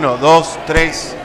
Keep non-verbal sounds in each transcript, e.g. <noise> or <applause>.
1, 2, 3.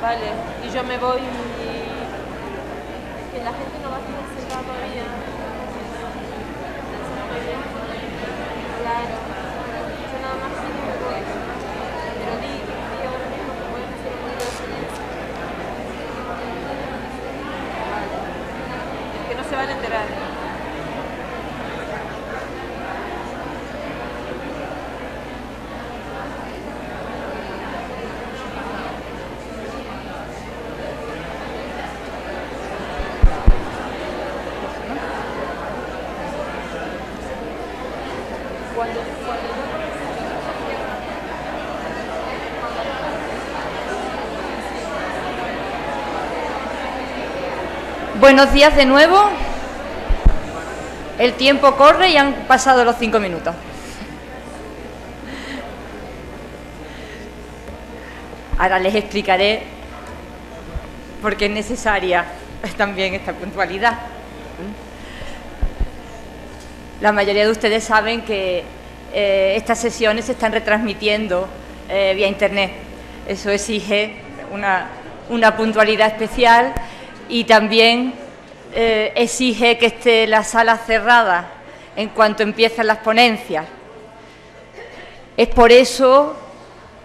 Vale, y yo me voy y... que la gente no va a tener sentada todavía. Claro. Buenos días de nuevo. El tiempo corre y han pasado los cinco minutos. Ahora les explicaré por qué es necesaria también esta puntualidad. La mayoría de ustedes saben que eh, estas sesiones se están retransmitiendo eh, vía Internet. Eso exige una, una puntualidad especial y también eh, exige que esté la sala cerrada en cuanto empiezan las ponencias. Es por eso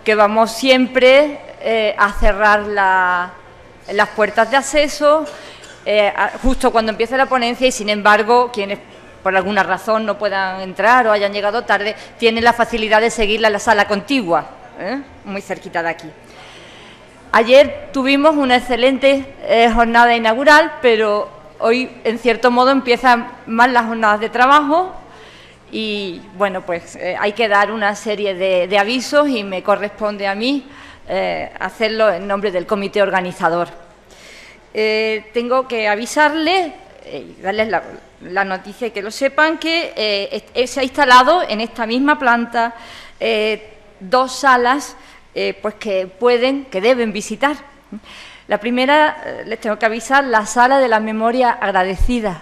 que vamos siempre eh, a cerrar las puertas de acceso eh, justo cuando empiece la ponencia y, sin embargo, quienes por alguna razón no puedan entrar o hayan llegado tarde, tienen la facilidad de seguirla en la sala contigua, muy cerquita de aquí. Ayer tuvimos una excelente eh, jornada inaugural, pero hoy, en cierto modo, empiezan más las jornadas de trabajo y, bueno, pues eh, hay que dar una serie de, avisos y me corresponde a mí eh, hacerlo en nombre del comité organizador. tengo que avisarles y darles la, la, noticia y que lo sepan que se ha instalado en esta misma planta dos salas eh, pues que pueden, que deben visitar. La primera, eh, les tengo que avisar, la sala de la memoria agradecida.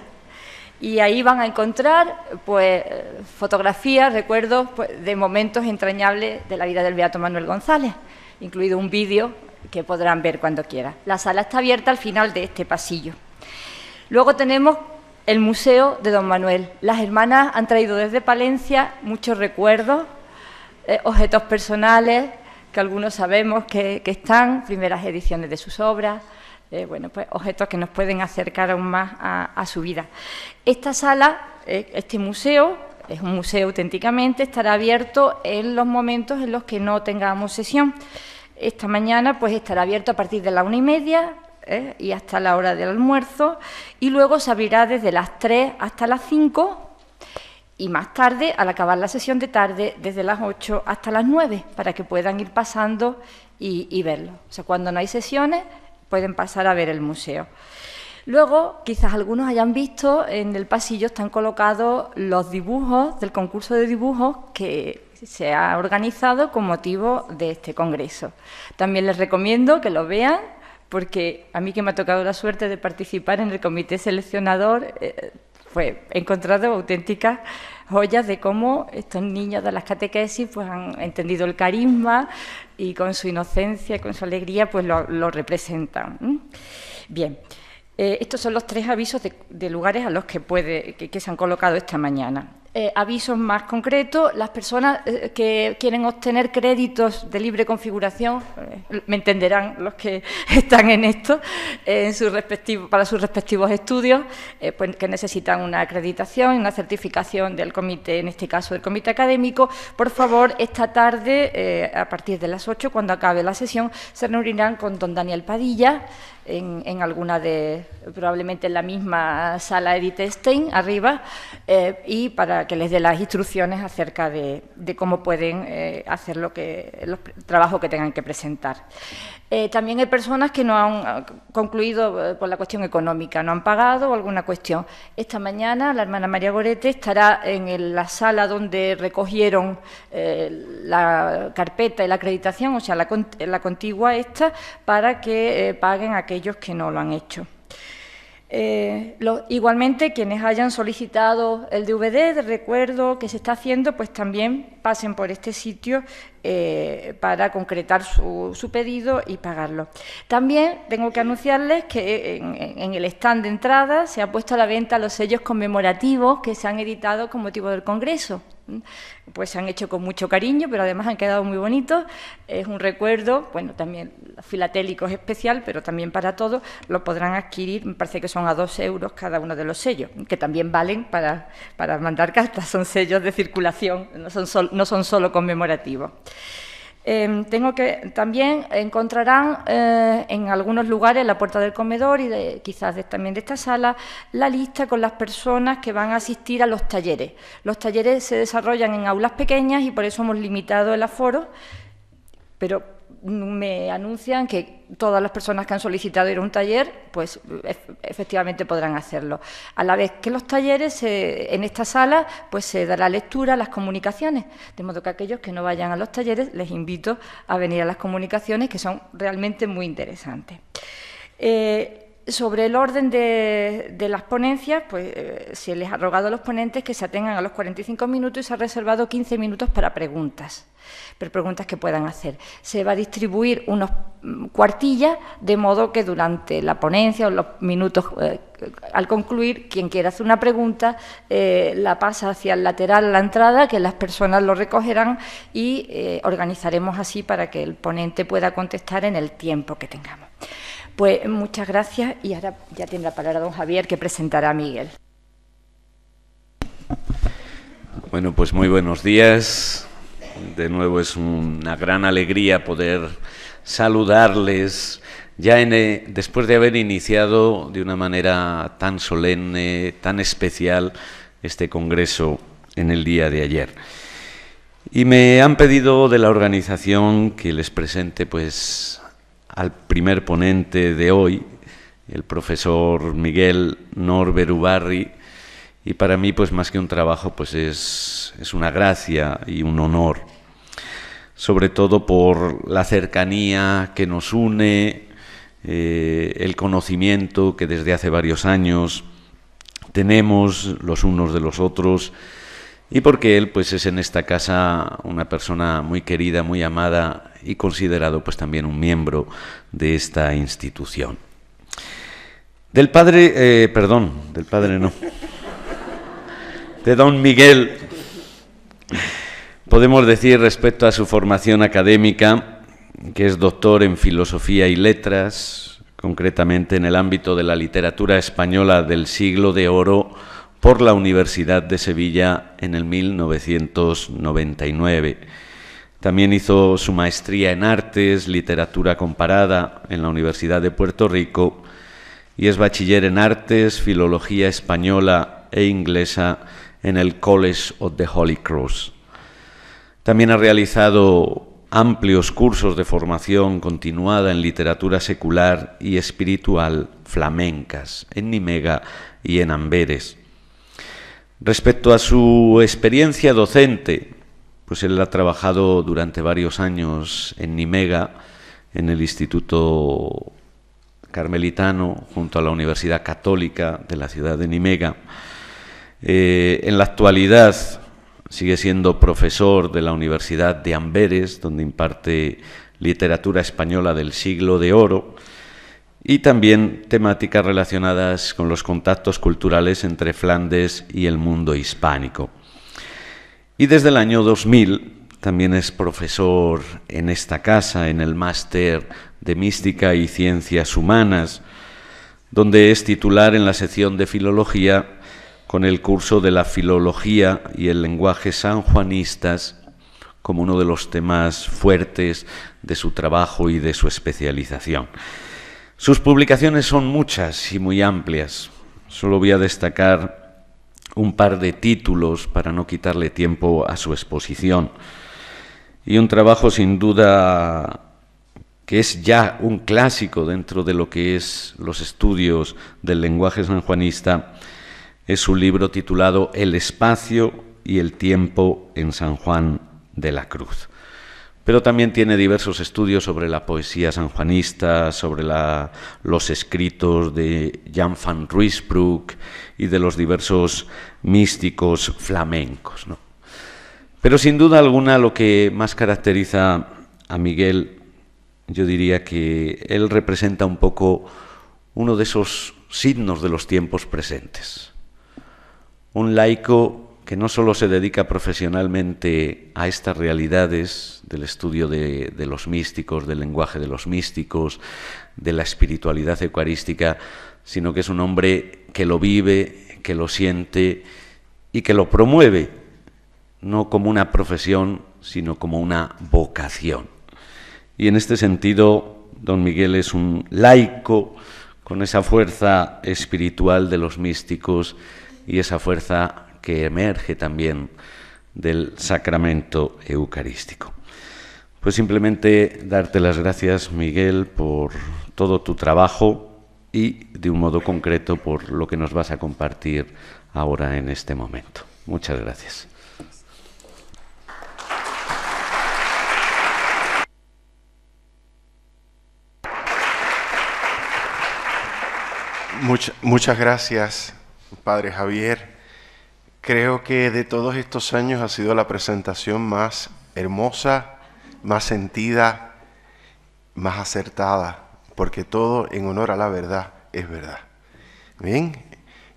Y ahí van a encontrar pues, fotografías, recuerdos pues, de momentos entrañables de la vida del Beato Manuel González, incluido un vídeo que podrán ver cuando quieran. La sala está abierta al final de este pasillo. Luego tenemos el Museo de Don Manuel. Las hermanas han traído desde Palencia muchos recuerdos, eh, objetos personales, que algunos sabemos que, están, primeras ediciones de sus obras, eh, bueno, pues objetos que nos pueden acercar aún más a, su vida. Esta sala, eh, este museo, es un museo auténticamente, estará abierto en los momentos en los que no tengamos sesión. Esta mañana, pues estará abierto a partir de la una y media eh, y hasta la hora del almuerzo, y luego se abrirá desde las tres hasta las cinco y más tarde, al acabar la sesión de tarde, desde las 8 hasta las 9, para que puedan ir pasando y, verlo. O sea, cuando no hay sesiones, pueden pasar a ver el museo. Luego, quizás algunos hayan visto, en el pasillo están colocados los dibujos del concurso de dibujos que se ha organizado con motivo de este congreso. También les recomiendo que lo vean porque a mí que me ha tocado la suerte de participar en el comité seleccionador, eh, pues he encontrado auténticas joyas de cómo estos niños de las catequesis pues han entendido el carisma y con su inocencia y con su alegría pues lo, representan. Bien, eh, estos son los tres avisos de, lugares a los que, puede, que se han colocado esta mañana. Eh, avisos más concretos, las personas eh, que quieren obtener créditos de libre configuración, eh, me entenderán los que <laughs> están en esto, en sus respectivos, para sus respectivos estudios, pues, que necesitan una acreditación, una certificación del comité, en este caso del comité académico. Por favor, esta tarde, a partir de las 8, cuando acabe la sesión, se reunirán con don Daniel Padilla, en, en, alguna de, probablemente en la misma sala Edith Stein, arriba, y para que les dé las instrucciones acerca de, cómo pueden eh, hacer lo que, los trabajos que tengan que presentar. Eh, también hay personas que no han ah, concluido eh, por la cuestión económica, no han pagado o alguna cuestión. Esta mañana la hermana María Gorete estará en la sala donde recogieron la carpeta y la acreditación, o sea, la, la contigua esta, para que paguen aquellos que no lo han hecho. Eh, igualmente, quienes hayan solicitado el DVD, recuerdo que se está haciendo, pues también pasen por este sitio eh, para concretar su, pedido y pagarlo. También tengo que anunciarles que en, el stand de entrada se han puesto a la venta los sellos conmemorativos que se han editado con motivo del Congreso. ¿Mm? Pues se han hecho con mucho cariño, pero además han quedado muy bonitos. Es un recuerdo, bueno, también filatélico es especial, pero también para todos lo podrán adquirir. Me parece que son a dos euros cada uno de los sellos, que también valen para, para mandar cartas. Son sellos de circulación, no son, no son solo conmemorativos. Em, tengo que también encontrarán eh, en algunos lugares, en la puerta del comedor y de, quizás también de esta sala, la lista con las personas que van a asistir a los talleres. Los talleres se desarrollan en aulas pequeñas y por eso hemos limitado el aforo, pero me anuncian que todas las personas que han solicitado ir a un taller, pues efectivamente podrán hacerlo. A la vez que los talleres eh, en esta sala, pues se dará lectura a las comunicaciones, de modo que aquellos que no vayan a los talleres les invito a venir a las comunicaciones, que son realmente muy interesantes. Eh, sobre el orden de, las ponencias, pues eh, se les ha rogado a los ponentes que se atengan a los 45 minutos y se ha reservado 15 minutos para preguntas preguntas que puedan hacer. Se va a distribuir unos mm, cuartillas, de modo que durante la ponencia o los minutos eh, al concluir, quien quiera hacer una pregunta eh, la pasa hacia el lateral la entrada, que las personas lo recogerán y eh, organizaremos así para que el ponente pueda contestar en el tiempo que tengamos. Pues muchas gracias y ahora ya tiene la palabra don Javier que presentará a Miguel. Bueno, pues muy buenos días de nuevo es una gran alegría poder saludarles ya eh, después de haber iniciado de una manera tan solemne, tan especial, este Congreso en el día de ayer. Y me han pedido de la organización que les presente pues al primer ponente de hoy, el profesor Miguel Norber Ubarri, y para mí pues más que un trabajo pues es, es una gracia y un honor sobre todo por la cercanía que nos une, eh, el conocimiento que desde hace varios años tenemos los unos de los otros y porque él pues es en esta casa una persona muy querida, muy amada y considerado pues también un miembro de esta institución. Del padre, eh, perdón, del padre no, de don Miguel. Podemos decir respecto a su formación académica que es doctor en filosofía y letras, concretamente en el ámbito de la literatura española del siglo de oro por la Universidad de Sevilla en el 1999. También hizo su maestría en artes, literatura comparada en la Universidad de Puerto Rico y es bachiller en artes, filología española e inglesa en el College of the Holy Cross. También ha realizado amplios cursos de formación continuada en literatura secular y espiritual flamencas en Nimega y en Amberes. Respecto a su experiencia docente, pues él ha trabajado durante varios años en Nimega, en el Instituto Carmelitano, junto a la Universidad Católica de la ciudad de Nimega. Eh, en la actualidad Sigue siendo profesor de la Universidad de Amberes, donde imparte literatura española del siglo de oro y también temáticas relacionadas con los contactos culturales entre Flandes y el mundo hispánico. Y desde el año 2000 también es profesor en esta casa, en el máster de mística y ciencias humanas, donde es titular en la sección de filología con el curso de la filología y el lenguaje sanjuanistas como uno de los temas fuertes de su trabajo y de su especialización. Sus publicaciones son muchas y muy amplias. Solo voy a destacar un par de títulos para no quitarle tiempo a su exposición. Y un trabajo sin duda que es ya un clásico dentro de lo que es los estudios del lenguaje sanjuanista, es un libro titulado El espacio y el tiempo en San Juan de la Cruz. Pero también tiene diversos estudios sobre la poesía sanjuanista, sobre los escritos de Jan van Ruysbroeck y de los diversos místicos flamencos. Pero sin duda alguna lo que más caracteriza a Miguel, yo diría que él representa un poco uno de esos signos de los tiempos presentes un laico que no solo se dedica profesionalmente a estas realidades del estudio de, los místicos, del lenguaje de los místicos, de la espiritualidad ecuarística, sino que es un hombre que lo vive, que lo siente y que lo promueve, no como una profesión, sino como una vocación. Y en este sentido, don Miguel es un laico con esa fuerza espiritual de los místicos, y esa fuerza que emerge también del sacramento eucarístico. Pues simplemente darte las gracias, Miguel, por todo tu trabajo y de un modo concreto por lo que nos vas a compartir ahora en este momento. Muchas gracias. muchas gracias Padre Javier, creo que de todos estos años ha sido la presentación más hermosa, más sentida, más acertada, porque todo en honor a la verdad es verdad. Bien,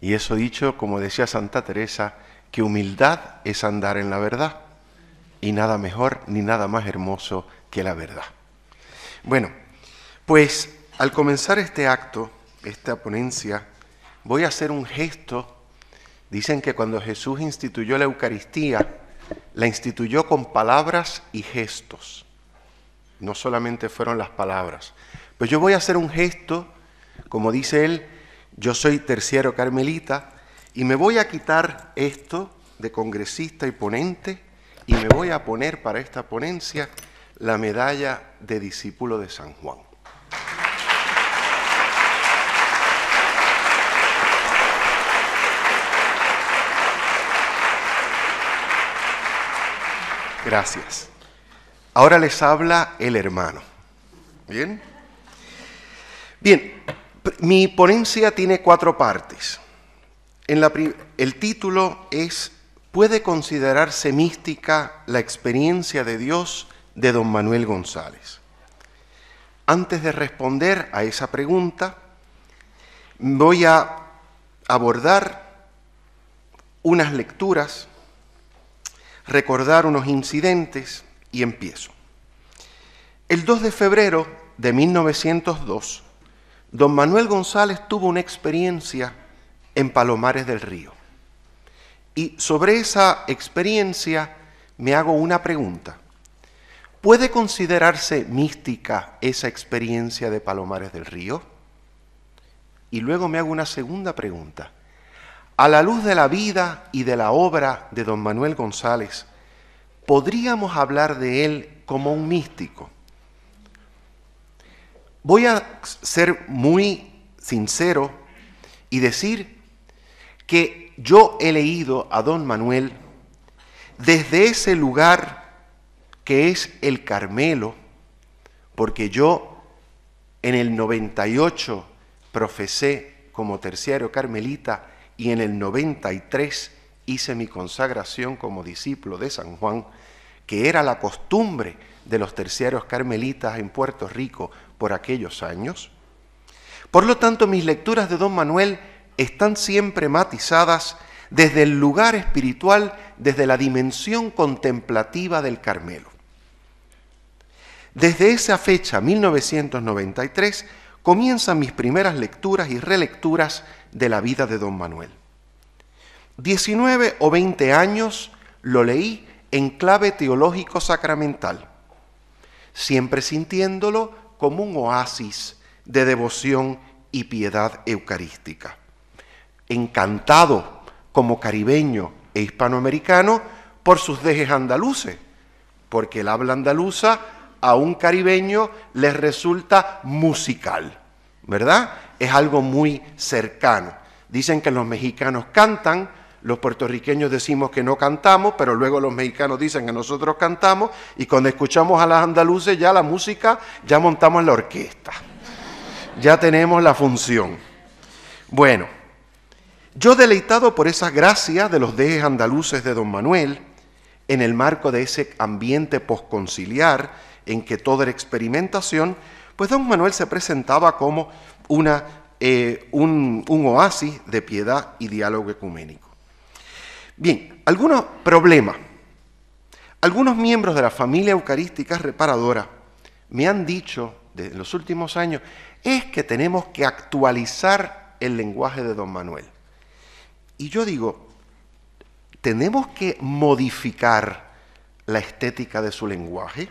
y eso dicho, como decía Santa Teresa, que humildad es andar en la verdad, y nada mejor ni nada más hermoso que la verdad. Bueno, pues al comenzar este acto, esta ponencia, voy a hacer un gesto. Dicen que cuando Jesús instituyó la Eucaristía, la instituyó con palabras y gestos. No solamente fueron las palabras. Pues yo voy a hacer un gesto, como dice él, yo soy terciario carmelita, y me voy a quitar esto de congresista y ponente, y me voy a poner para esta ponencia la medalla de discípulo de San Juan. Gracias. Ahora les habla el hermano. ¿Bien? Bien, mi ponencia tiene cuatro partes. En la el título es ¿Puede considerarse mística la experiencia de Dios de don Manuel González? Antes de responder a esa pregunta, voy a abordar unas lecturas recordar unos incidentes y empiezo. El 2 de febrero de 1902, don Manuel González tuvo una experiencia en Palomares del Río. Y sobre esa experiencia me hago una pregunta. ¿Puede considerarse mística esa experiencia de Palomares del Río? Y luego me hago una segunda pregunta. A la luz de la vida y de la obra de don Manuel González, podríamos hablar de él como un místico. Voy a ser muy sincero y decir que yo he leído a don Manuel desde ese lugar que es el Carmelo, porque yo en el 98 profesé como terciario carmelita y en el 93 hice mi consagración como discípulo de San Juan, que era la costumbre de los terciarios carmelitas en Puerto Rico por aquellos años. Por lo tanto, mis lecturas de Don Manuel están siempre matizadas desde el lugar espiritual, desde la dimensión contemplativa del Carmelo. Desde esa fecha, 1993, comienzan mis primeras lecturas y relecturas de la vida de don Manuel. 19 o 20 años lo leí en clave teológico sacramental, siempre sintiéndolo como un oasis de devoción y piedad eucarística. Encantado como caribeño e hispanoamericano por sus dejes andaluces, porque el habla andaluza a un caribeño les resulta musical, ¿verdad? Es algo muy cercano. Dicen que los mexicanos cantan, los puertorriqueños decimos que no cantamos, pero luego los mexicanos dicen que nosotros cantamos y cuando escuchamos a las andaluces ya la música, ya montamos la orquesta, ya tenemos la función. Bueno, yo deleitado por esa gracia de los dejes andaluces de don Manuel, en el marco de ese ambiente posconciliar, en que toda era experimentación, pues don Manuel se presentaba como una, eh, un, oasis de piedad y diálogo ecuménico. Bien, algunos problemas. Algunos miembros de la familia eucarística reparadora me han dicho de, los últimos años es que tenemos que actualizar el lenguaje de don Manuel. Y yo digo, tenemos que modificar la estética de su lenguaje.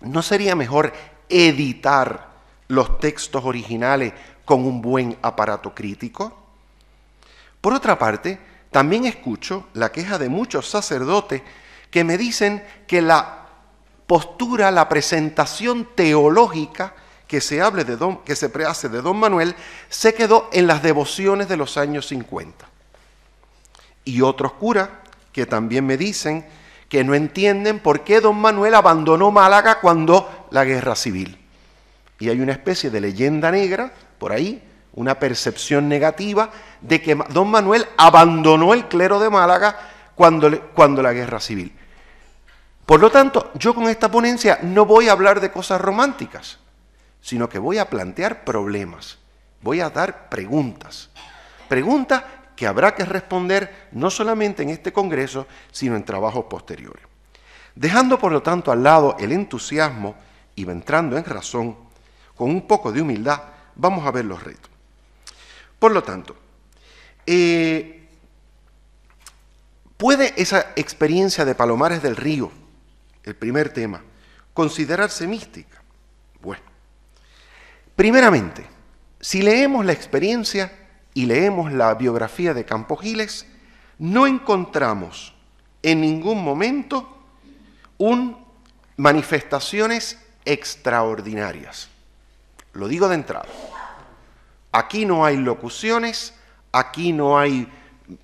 ¿No sería mejor editar los textos originales con un buen aparato crítico? Por otra parte, también escucho la queja de muchos sacerdotes que me dicen que la postura, la presentación teológica que se, hable de que se hace de don Manuel se quedó en las devociones de los años 50. Y otros curas que también me dicen que no entienden por qué don Manuel abandonó Málaga cuando la guerra civil. Y hay una especie de leyenda negra por ahí, una percepción negativa de que don Manuel abandonó el clero de Málaga cuando, cuando la guerra civil. Por lo tanto, yo con esta ponencia no voy a hablar de cosas románticas, sino que voy a plantear problemas, voy a dar preguntas. Preguntas que habrá que responder no solamente en este Congreso, sino en trabajos posteriores. Dejando por lo tanto al lado el entusiasmo y entrando en razón, con un poco de humildad, vamos a ver los retos. Por lo tanto, eh, ¿puede esa experiencia de Palomares del Río, el primer tema, considerarse mística? Bueno, primeramente, si leemos la experiencia, y leemos la biografía de Campo Giles, no encontramos en ningún momento manifestaciones extraordinarias. Lo digo de entrada. Aquí no hay locuciones, aquí no hay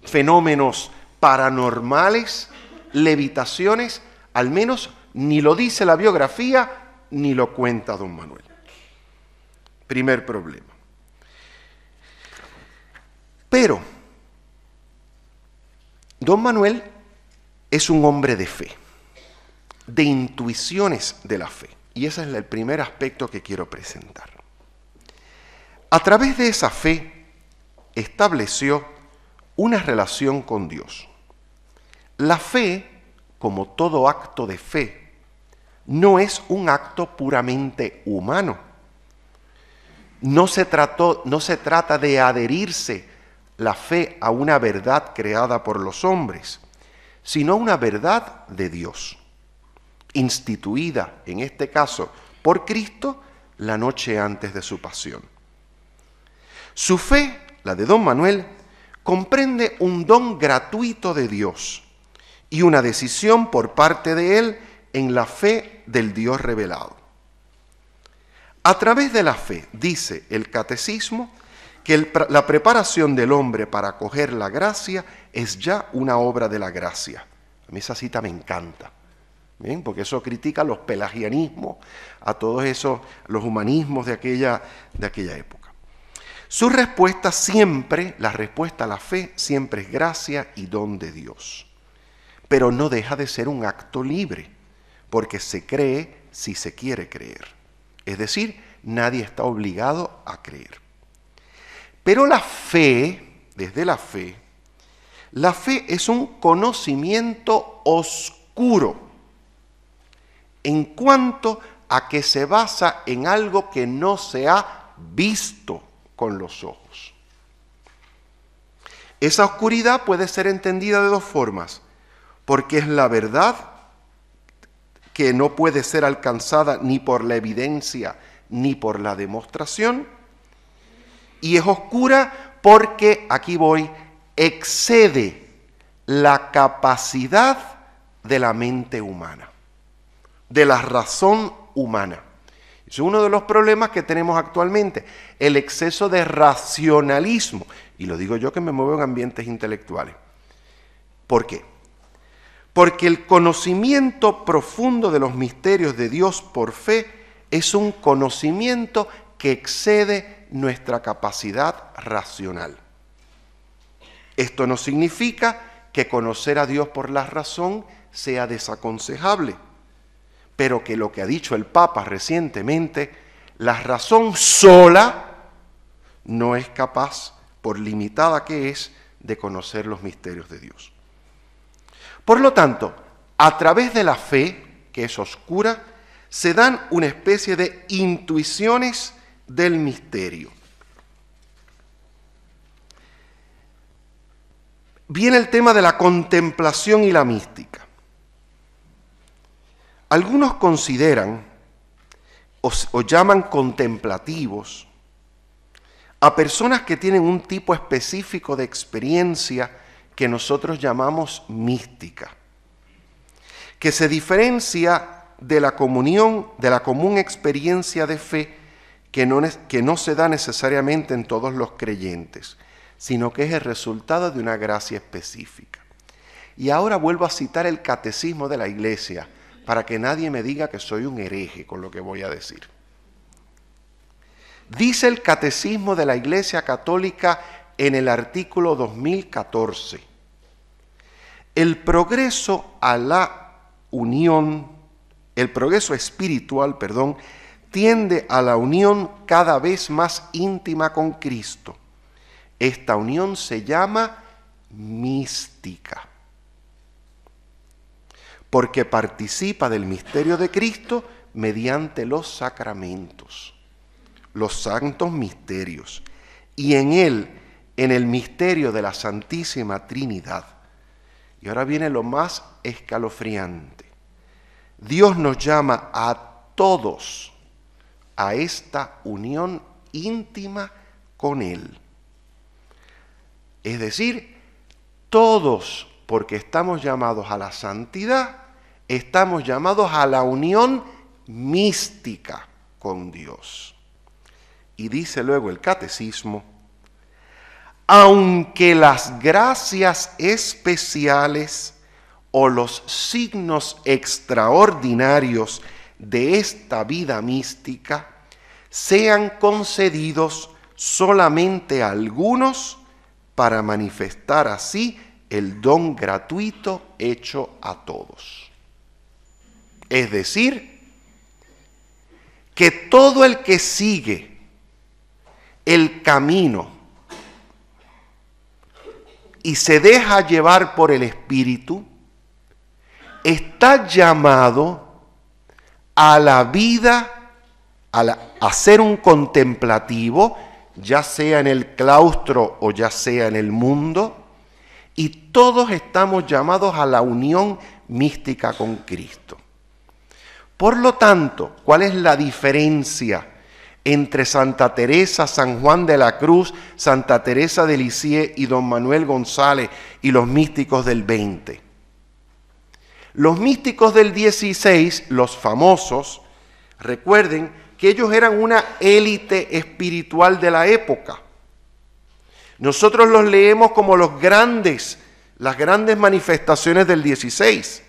fenómenos paranormales, levitaciones, al menos ni lo dice la biografía ni lo cuenta don Manuel. Primer problema. Pero don Manuel es un hombre de fe, de intuiciones de la fe. Y ese es el primer aspecto que quiero presentar. A través de esa fe estableció una relación con Dios. La fe, como todo acto de fe, no es un acto puramente humano. No se, trató, no se trata de adherirse la fe a una verdad creada por los hombres, sino una verdad de Dios, instituida, en este caso, por Cristo la noche antes de su pasión. Su fe, la de don Manuel, comprende un don gratuito de Dios y una decisión por parte de él en la fe del Dios revelado. A través de la fe, dice el catecismo, que la preparación del hombre para coger la gracia es ya una obra de la gracia. A mí esa cita me encanta. ¿bien? Porque eso critica los pelagianismos, a todos esos, los humanismos de aquella, de aquella época. Su respuesta siempre, la respuesta a la fe, siempre es gracia y don de Dios. Pero no deja de ser un acto libre, porque se cree si se quiere creer. Es decir, nadie está obligado a creer. Pero la fe, desde la fe, la fe es un conocimiento oscuro en cuanto a que se basa en algo que no se ha visto con los ojos. Esa oscuridad puede ser entendida de dos formas, porque es la verdad que no puede ser alcanzada ni por la evidencia ni por la demostración, y es oscura porque, aquí voy, excede la capacidad de la mente humana, de la razón humana. Es uno de los problemas que tenemos actualmente, el exceso de racionalismo. Y lo digo yo que me muevo en ambientes intelectuales. ¿Por qué? Porque el conocimiento profundo de los misterios de Dios por fe es un conocimiento que excede nuestra capacidad racional. Esto no significa que conocer a Dios por la razón sea desaconsejable, pero que lo que ha dicho el Papa recientemente, la razón sola no es capaz, por limitada que es, de conocer los misterios de Dios. Por lo tanto, a través de la fe, que es oscura, se dan una especie de intuiciones del misterio. Viene el tema de la contemplación y la mística. Algunos consideran o, llaman contemplativos a personas que tienen un tipo específico de experiencia que nosotros llamamos mística, que se diferencia de la comunión, de la común experiencia de fe que no, se da necesariamente en todos los creyentes, sino que es el resultado de una gracia específica. Y ahora vuelvo a citar el catecismo de la iglesia, para que nadie me diga que soy un hereje con lo que voy a decir. Dice el catecismo de la iglesia católica en el artículo 2014, el progreso a la unión, el progreso espiritual, perdón, tiende a la unión cada vez más íntima con Cristo. Esta unión se llama mística, porque participa del misterio de Cristo mediante los sacramentos, los santos misterios, y en él, en el misterio de la Santísima Trinidad. Y ahora viene lo más escalofriante. Dios nos llama a todos a esta unión íntima con Él. Es decir, todos, porque estamos llamados a la santidad, estamos llamados a la unión mística con Dios. Y dice luego el catecismo, aunque las gracias especiales o los signos extraordinarios de esta vida mística sean concedidos solamente a algunos para manifestar así el don gratuito hecho a todos. Es decir, que todo el que sigue el camino y se deja llevar por el Espíritu, está llamado a la vida, a, hacer un contemplativo, ya sea en el claustro o ya sea en el mundo, y todos estamos llamados a la unión mística con Cristo. Por lo tanto, ¿cuál es la diferencia entre Santa Teresa, San Juan de la Cruz, Santa Teresa de Lisieux y don Manuel González y los místicos del 20? Los místicos del 16, los famosos, recuerden que ellos eran una élite espiritual de la época. Nosotros los leemos como los grandes, las grandes manifestaciones del 16.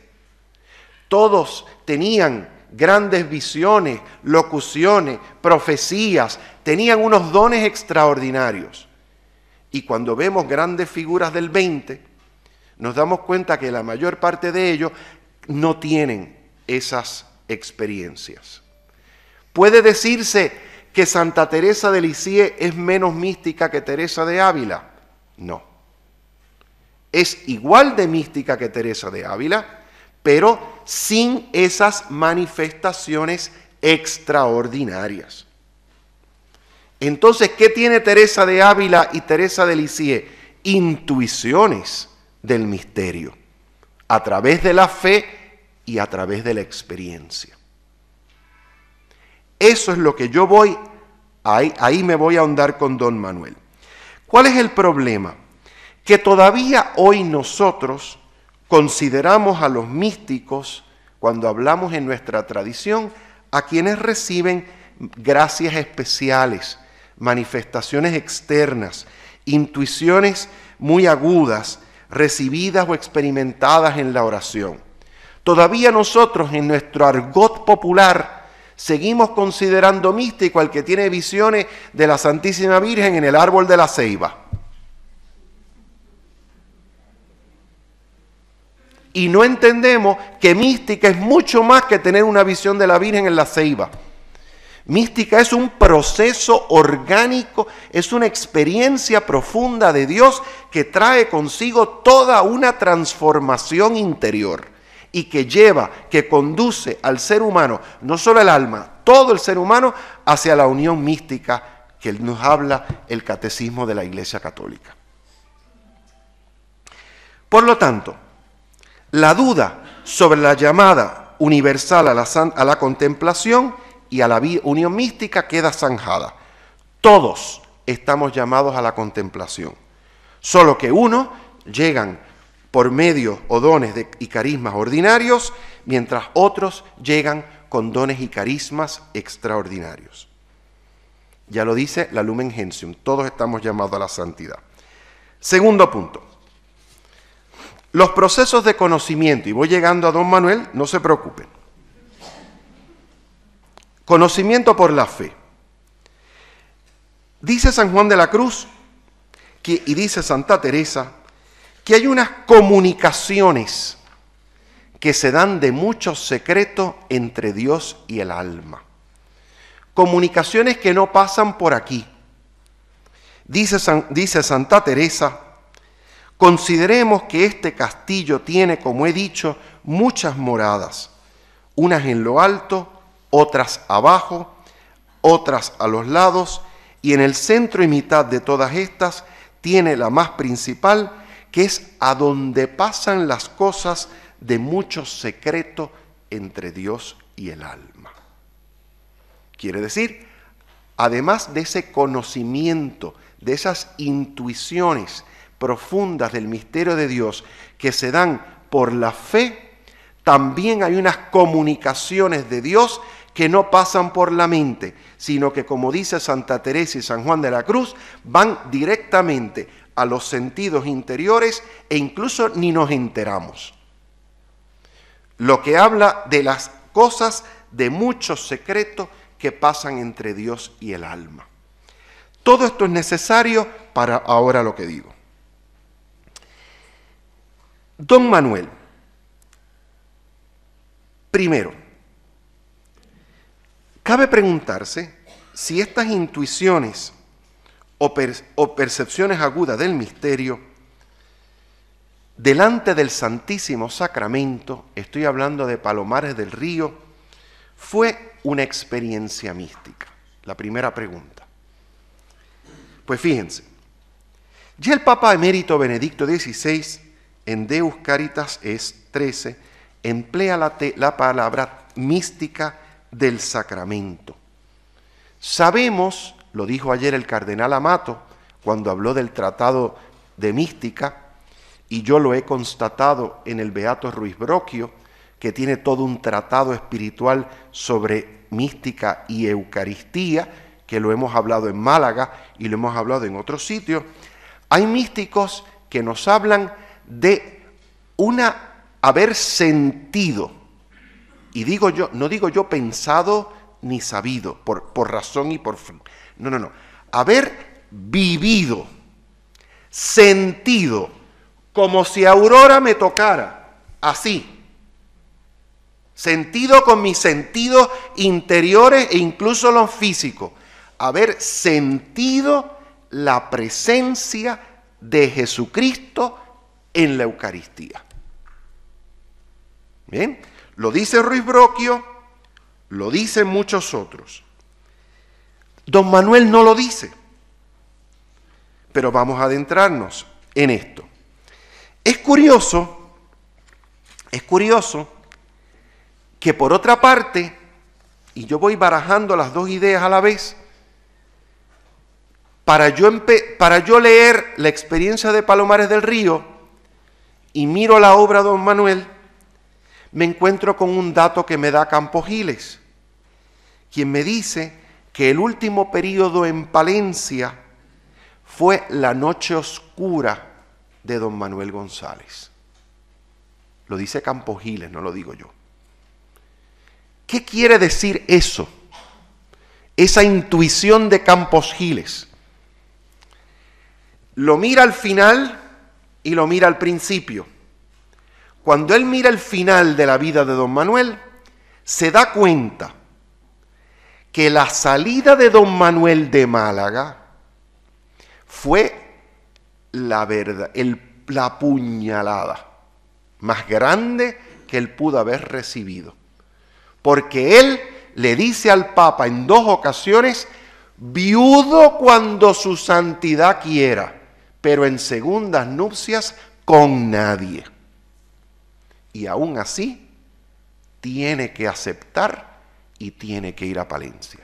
Todos tenían grandes visiones, locuciones, profecías, tenían unos dones extraordinarios. Y cuando vemos grandes figuras del 20, nos damos cuenta que la mayor parte de ellos no tienen esas experiencias. Puede decirse que Santa Teresa de Lisie es menos mística que Teresa de Ávila. No. Es igual de mística que Teresa de Ávila, pero sin esas manifestaciones extraordinarias. Entonces, ¿qué tiene Teresa de Ávila y Teresa de Lisie? Intuiciones del misterio a través de la fe y a través de la experiencia. Eso es lo que yo voy, ahí, me voy a ahondar con don Manuel. ¿Cuál es el problema? Que todavía hoy nosotros consideramos a los místicos, cuando hablamos en nuestra tradición, a quienes reciben gracias especiales, manifestaciones externas, intuiciones muy agudas, recibidas o experimentadas en la oración. Todavía nosotros en nuestro argot popular seguimos considerando místico al que tiene visiones de la Santísima Virgen en el árbol de la ceiba. Y no entendemos que mística es mucho más que tener una visión de la Virgen en la ceiba. Mística es un proceso orgánico, es una experiencia profunda de Dios que trae consigo toda una transformación interior y que lleva, que conduce al ser humano, no solo el alma, todo el ser humano, hacia la unión mística que nos habla el catecismo de la Iglesia Católica. Por lo tanto, la duda sobre la llamada universal a la, a la contemplación y a la unión mística queda zanjada. Todos estamos llamados a la contemplación, solo que unos llegan por medios o dones y carismas ordinarios, mientras otros llegan con dones y carismas extraordinarios. Ya lo dice la Lumen Gentium, todos estamos llamados a la santidad. Segundo punto, los procesos de conocimiento, y voy llegando a don Manuel, no se preocupen. Conocimiento por la fe. Dice San Juan de la Cruz y dice Santa Teresa que hay unas comunicaciones que se dan de muchos secretos entre Dios y el alma. Comunicaciones que no pasan por aquí. Dice, dice Santa Teresa, consideremos que este castillo tiene, como he dicho, muchas moradas, unas en lo alto, otras abajo, otras a los lados, y en el centro y mitad de todas estas tiene la más principal, que es a donde pasan las cosas de mucho secreto entre Dios y el alma. Quiere decir, además de ese conocimiento, de esas intuiciones profundas del misterio de Dios que se dan por la fe, también hay unas comunicaciones de Dios que no pasan por la mente, sino que como dice Santa Teresa y San Juan de la Cruz, van directamente a los sentidos interiores e incluso ni nos enteramos. Lo que habla de las cosas de muchos secretos que pasan entre Dios y el alma. Todo esto es necesario para ahora lo que digo. Don Manuel, primero, Cabe preguntarse si estas intuiciones o, percepciones agudas del misterio, delante del Santísimo Sacramento, estoy hablando de Palomares del Río, fue una experiencia mística. La primera pregunta. Pues fíjense, ya el Papa Emérito Benedicto XVI, en Deus Caritas es 13, emplea la, la palabra mística del sacramento. Sabemos, lo dijo ayer el cardenal Amato, cuando habló del tratado de mística, y yo lo he constatado en el Beato Ruiz Broquio, que tiene todo un tratado espiritual sobre mística y Eucaristía, que lo hemos hablado en Málaga y lo hemos hablado en otros sitios, hay místicos que nos hablan de una haber sentido y digo yo, no digo yo pensado ni sabido, por, por razón y por fin. No, no, no. Haber vivido, sentido, como si Aurora me tocara, así. Sentido con mis sentidos interiores e incluso los físicos. Haber sentido la presencia de Jesucristo en la Eucaristía. Bien lo dice Ruiz Broquio, lo dicen muchos otros. Don Manuel no lo dice, pero vamos a adentrarnos en esto. Es curioso, es curioso que por otra parte, y yo voy barajando las dos ideas a la vez, para yo, para yo leer la experiencia de Palomares del Río y miro la obra de Don Manuel, me encuentro con un dato que me da Campos Giles, quien me dice que el último periodo en Palencia fue la noche oscura de don Manuel González. Lo dice Campos Giles, no lo digo yo. ¿Qué quiere decir eso? Esa intuición de Campos Giles. Lo mira al final y lo mira al principio. Cuando él mira el final de la vida de don Manuel, se da cuenta que la salida de don Manuel de Málaga fue la verdad, la puñalada más grande que él pudo haber recibido. Porque él le dice al Papa en dos ocasiones, viudo cuando su santidad quiera, pero en segundas nupcias con nadie y aún así tiene que aceptar y tiene que ir a Palencia.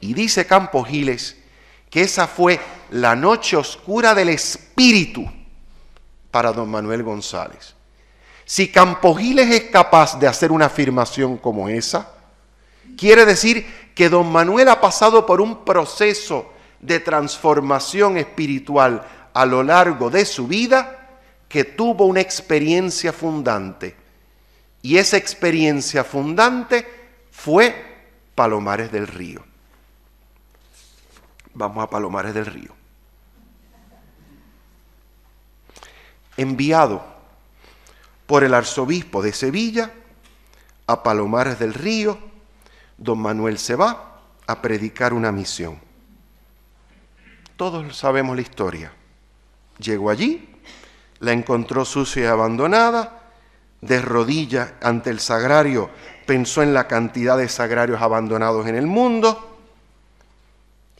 Y dice Campo Giles que esa fue la noche oscura del espíritu para don Manuel González. Si Campo Giles es capaz de hacer una afirmación como esa, quiere decir que don Manuel ha pasado por un proceso de transformación espiritual a lo largo de su vida que tuvo una experiencia fundante. Y esa experiencia fundante fue Palomares del Río. Vamos a Palomares del Río. Enviado por el arzobispo de Sevilla a Palomares del Río, don Manuel se va a predicar una misión. Todos sabemos la historia. Llegó allí, la encontró sucia y abandonada, de rodilla ante el sagrario, pensó en la cantidad de sagrarios abandonados en el mundo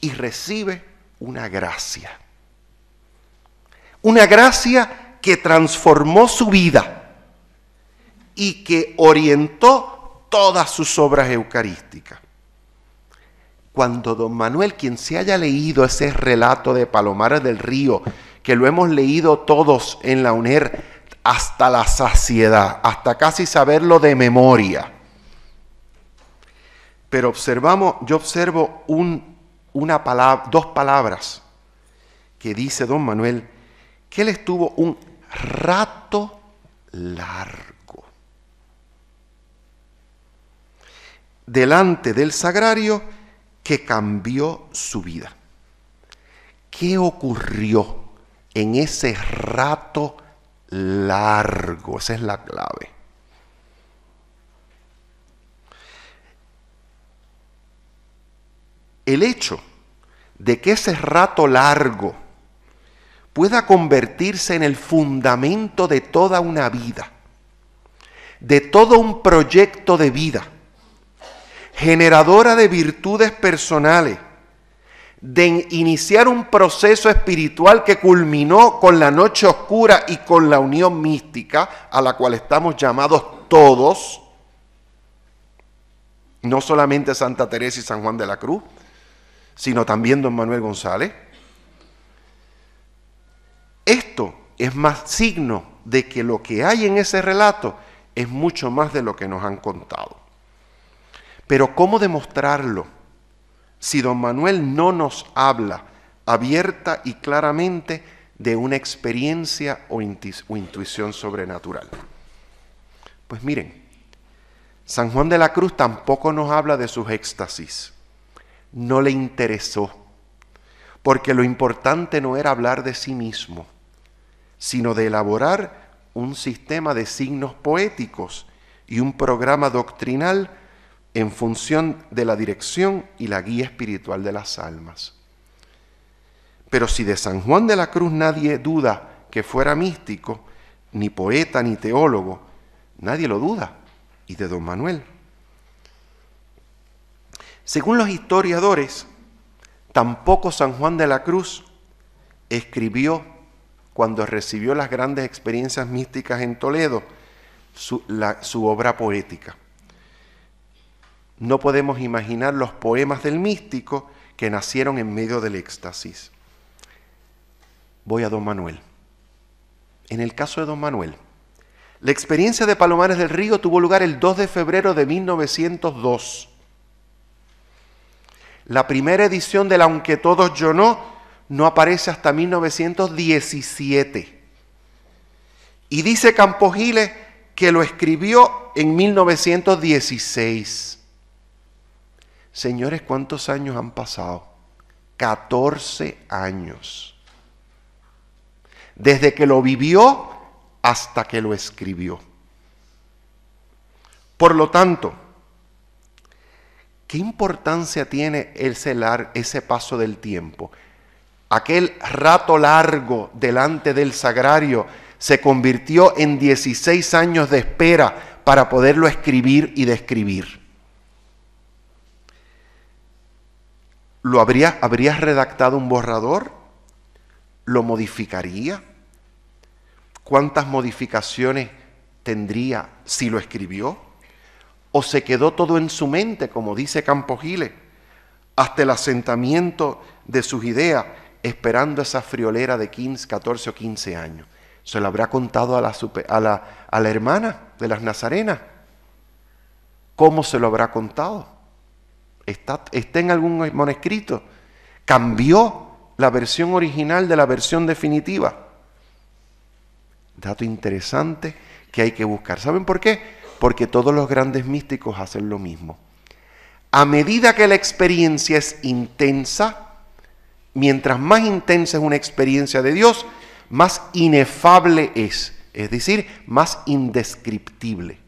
y recibe una gracia. Una gracia que transformó su vida y que orientó todas sus obras eucarísticas. Cuando don Manuel, quien se haya leído ese relato de Palomares del Río, que lo hemos leído todos en la UNER hasta la saciedad, hasta casi saberlo de memoria. Pero observamos, yo observo una dos palabras que dice don Manuel, que él estuvo un rato largo delante del sagrario que cambió su vida. ¿Qué ocurrió? en ese rato largo. Esa es la clave. El hecho de que ese rato largo pueda convertirse en el fundamento de toda una vida, de todo un proyecto de vida, generadora de virtudes personales, de iniciar un proceso espiritual que culminó con la noche oscura y con la unión mística a la cual estamos llamados todos, no solamente Santa Teresa y San Juan de la Cruz, sino también don Manuel González. Esto es más signo de que lo que hay en ese relato es mucho más de lo que nos han contado. Pero ¿cómo demostrarlo? si don Manuel no nos habla abierta y claramente de una experiencia o, intuición sobrenatural. Pues miren, San Juan de la Cruz tampoco nos habla de sus éxtasis. No le interesó, porque lo importante no era hablar de sí mismo, sino de elaborar un sistema de signos poéticos y un programa doctrinal en función de la dirección y la guía espiritual de las almas. Pero si de San Juan de la Cruz nadie duda que fuera místico, ni poeta ni teólogo, nadie lo duda, y de don Manuel. Según los historiadores, tampoco San Juan de la Cruz escribió cuando recibió las grandes experiencias místicas en Toledo su, obra poética no podemos imaginar los poemas del místico que nacieron en medio del éxtasis. Voy a don Manuel. En el caso de don Manuel, la experiencia de Palomares del Río tuvo lugar el 2 de febrero de 1902. La primera edición del Aunque todos yo no no aparece hasta 1917. Y dice Giles que lo escribió en 1916. Señores, ¿cuántos años han pasado? 14 años. Desde que lo vivió hasta que lo escribió. Por lo tanto, ¿qué importancia tiene ese, ese paso del tiempo? Aquel rato largo delante del sagrario se convirtió en 16 años de espera para poderlo escribir y describir. ¿Lo habrías, redactado un borrador? ¿Lo modificaría? ¿Cuántas modificaciones tendría si lo escribió? ¿O se quedó todo en su mente, como dice Campo Giles, hasta el asentamiento de sus ideas, esperando esa friolera de 15, 14 o 15 años? ¿Se lo habrá contado a la, a la, a la hermana de las Nazarenas? ¿Cómo se lo habrá contado? Está, en algún manuscrito. Cambió la versión original de la versión definitiva. Dato interesante que hay que buscar. ¿Saben por qué? Porque todos los grandes místicos hacen lo mismo. A medida que la experiencia es intensa, mientras más intensa es una experiencia de Dios, más inefable es, es decir, más indescriptible.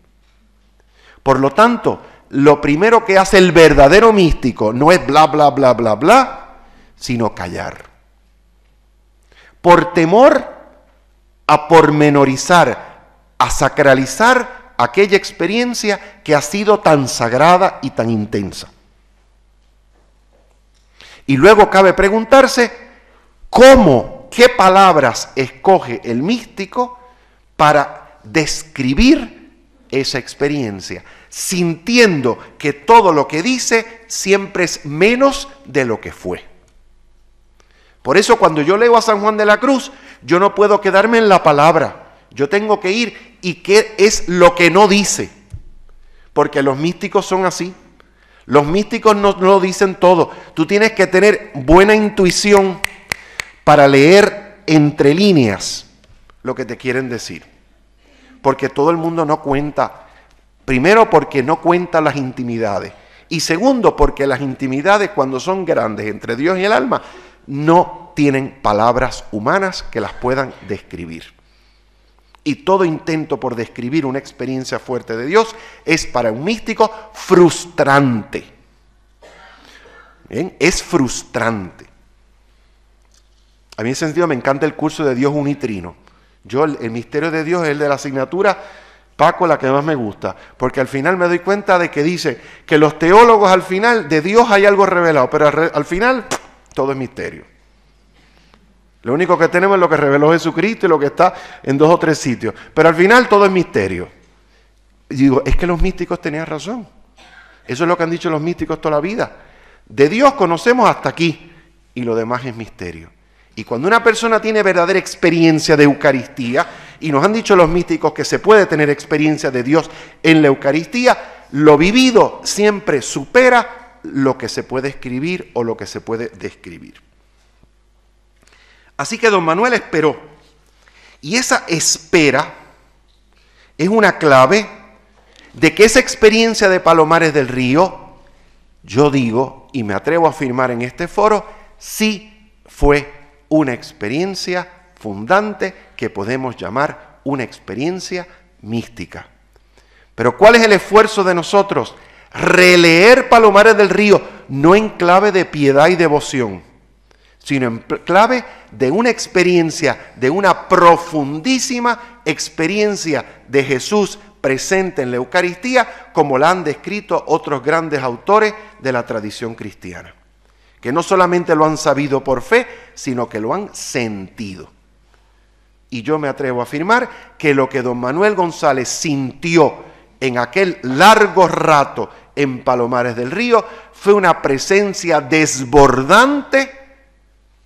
Por lo tanto, lo primero que hace el verdadero místico no es bla, bla, bla, bla, bla, sino callar. Por temor a pormenorizar, a sacralizar aquella experiencia que ha sido tan sagrada y tan intensa. Y luego cabe preguntarse cómo, qué palabras escoge el místico para describir esa experiencia, sintiendo que todo lo que dice siempre es menos de lo que fue. Por eso cuando yo leo a San Juan de la Cruz, yo no puedo quedarme en la palabra. Yo tengo que ir y qué es lo que no dice. Porque los místicos son así. Los místicos no, dicen todo. Tú tienes que tener buena intuición para leer entre líneas lo que te quieren decir porque todo el mundo no cuenta. Primero porque no cuenta las intimidades. Y segundo porque las intimidades cuando son grandes entre Dios y el alma no tienen palabras humanas que las puedan describir. Y todo intento por describir una experiencia fuerte de Dios es para un místico frustrante. Es frustrante. A mí en ese sentido me encanta el curso de Dios unitrino yo, el, misterio de Dios es el de la asignatura Paco la que más me gusta, porque al final me doy cuenta de que dice que los teólogos al final de Dios hay algo revelado, pero al, al final todo es misterio. Lo único que tenemos es lo que reveló Jesucristo y lo que está en dos o tres sitios, pero al final todo es misterio. Y digo, es que los místicos tenían razón. Eso es lo que han dicho los místicos toda la vida. De Dios conocemos hasta aquí y lo demás es misterio. Y cuando una persona tiene verdadera experiencia de Eucaristía, y nos han dicho los místicos que se puede tener experiencia de Dios en la Eucaristía, lo vivido siempre supera lo que se puede escribir o lo que se puede describir. Así que don Manuel esperó. Y esa espera es una clave de que esa experiencia de Palomares del Río, yo digo y me atrevo a afirmar en este foro, sí fue una experiencia fundante que podemos llamar una experiencia mística. Pero ¿cuál es el esfuerzo de nosotros? Releer Palomares del Río, no en clave de piedad y devoción, sino en clave de una experiencia, de una profundísima experiencia de Jesús presente en la Eucaristía, como la han descrito otros grandes autores de la tradición cristiana que no solamente lo han sabido por fe, sino que lo han sentido. Y yo me atrevo a afirmar que lo que don Manuel González sintió en aquel largo rato en Palomares del Río fue una presencia desbordante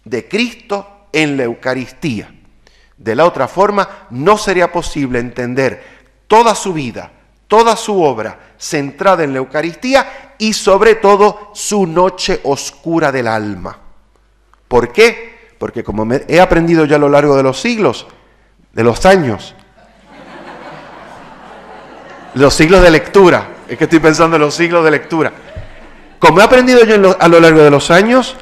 de Cristo en la Eucaristía. De la otra forma, no sería posible entender toda su vida, toda su obra centrada en la Eucaristía y sobre todo su noche oscura del alma. ¿Por qué? Porque como he aprendido ya a lo largo de los siglos, de los años, los siglos de lectura, es que estoy pensando en los siglos de lectura, como he aprendido yo a lo largo de los años,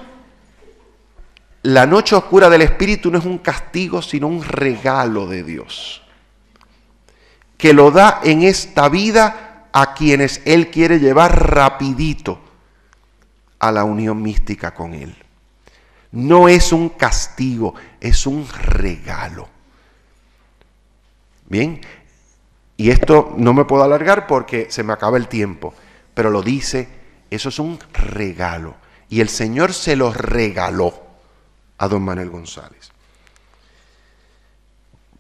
la noche oscura del Espíritu no es un castigo, sino un regalo de Dios que lo da en esta vida a quienes Él quiere llevar rapidito a la unión mística con Él. No es un castigo, es un regalo. Bien, y esto no me puedo alargar porque se me acaba el tiempo, pero lo dice, eso es un regalo. Y el Señor se lo regaló a don Manuel González.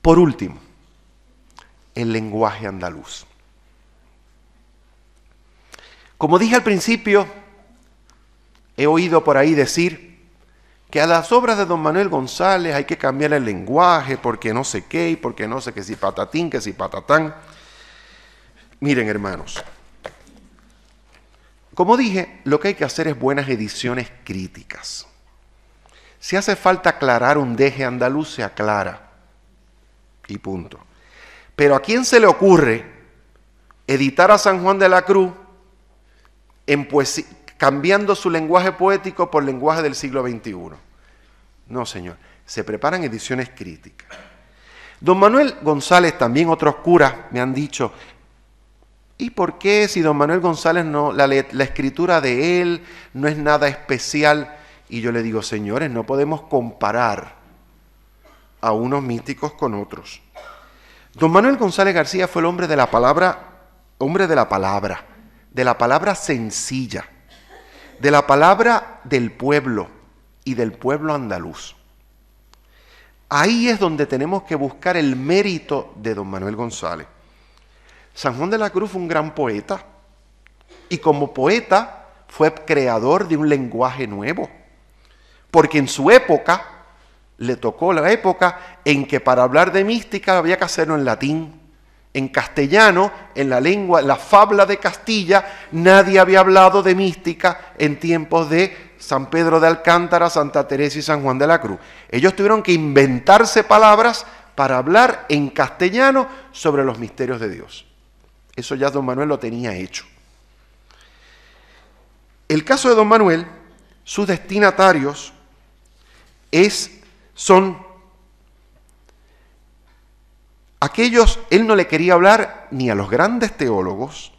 Por último, el lenguaje andaluz. Como dije al principio, he oído por ahí decir que a las obras de don Manuel González hay que cambiar el lenguaje porque no sé qué y porque no sé qué si patatín, que si patatán. Miren, hermanos, como dije, lo que hay que hacer es buenas ediciones críticas. Si hace falta aclarar un deje andaluz, se aclara. Y punto. Pero ¿a quién se le ocurre editar a San Juan de la Cruz en cambiando su lenguaje poético por lenguaje del siglo XXI? No, señor. Se preparan ediciones críticas. Don Manuel González, también otros curas me han dicho, ¿y por qué si don Manuel González no, la, la escritura de él no es nada especial? Y yo le digo, señores, no podemos comparar a unos místicos con otros. Don Manuel González García fue el hombre de la palabra, hombre de la palabra, de la palabra sencilla, de la palabra del pueblo y del pueblo andaluz. Ahí es donde tenemos que buscar el mérito de don Manuel González. San Juan de la Cruz fue un gran poeta y como poeta fue creador de un lenguaje nuevo, porque en su época le tocó la época en que para hablar de mística había que hacerlo en latín. En castellano, en la lengua, la fabla de Castilla, nadie había hablado de mística en tiempos de San Pedro de Alcántara, Santa Teresa y San Juan de la Cruz. Ellos tuvieron que inventarse palabras para hablar en castellano sobre los misterios de Dios. Eso ya don Manuel lo tenía hecho. El caso de don Manuel, sus destinatarios, es son aquellos, él no le quería hablar ni a los grandes teólogos,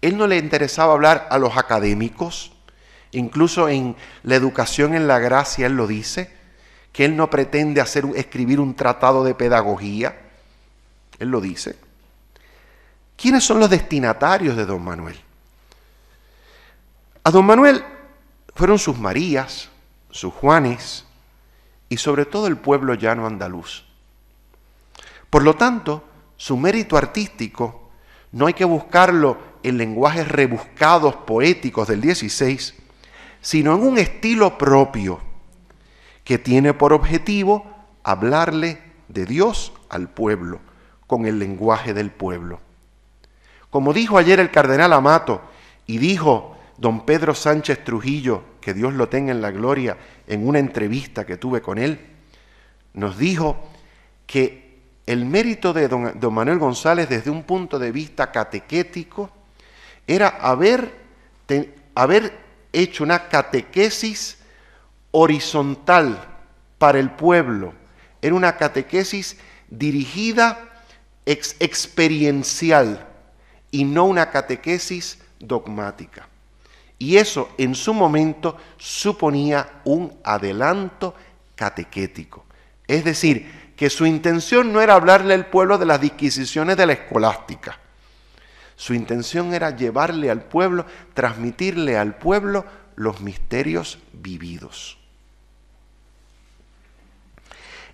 él no le interesaba hablar a los académicos, incluso en la educación en la gracia él lo dice, que él no pretende hacer, escribir un tratado de pedagogía, él lo dice. ¿Quiénes son los destinatarios de don Manuel? A don Manuel fueron sus Marías, sus Juanes, y sobre todo el pueblo llano andaluz. Por lo tanto, su mérito artístico no hay que buscarlo en lenguajes rebuscados poéticos del 16, sino en un estilo propio que tiene por objetivo hablarle de Dios al pueblo, con el lenguaje del pueblo. Como dijo ayer el cardenal Amato, y dijo Don Pedro Sánchez Trujillo, que Dios lo tenga en la gloria, en una entrevista que tuve con él, nos dijo que el mérito de don, Manuel González desde un punto de vista catequético era haber, hecho una catequesis horizontal para el pueblo, era una catequesis dirigida experiencial y no una catequesis dogmática. Y eso en su momento suponía un adelanto catequético. Es decir, que su intención no era hablarle al pueblo de las disquisiciones de la escolástica. Su intención era llevarle al pueblo, transmitirle al pueblo los misterios vividos.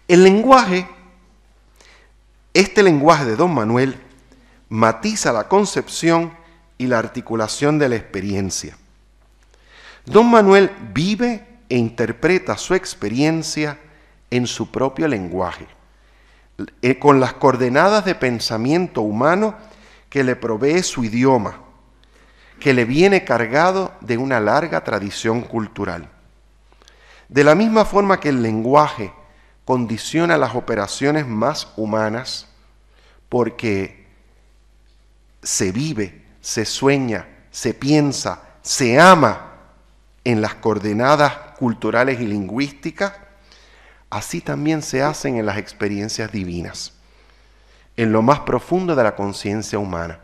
El lenguaje, este lenguaje de don Manuel, matiza la concepción y la articulación de la experiencia. Don Manuel vive e interpreta su experiencia en su propio lenguaje, eh, con las coordenadas de pensamiento humano que le provee su idioma, que le viene cargado de una larga tradición cultural. De la misma forma que el lenguaje condiciona las operaciones más humanas, porque se vive, se sueña, se piensa, se ama, en las coordenadas culturales y lingüísticas, así también se hacen en las experiencias divinas, en lo más profundo de la conciencia humana.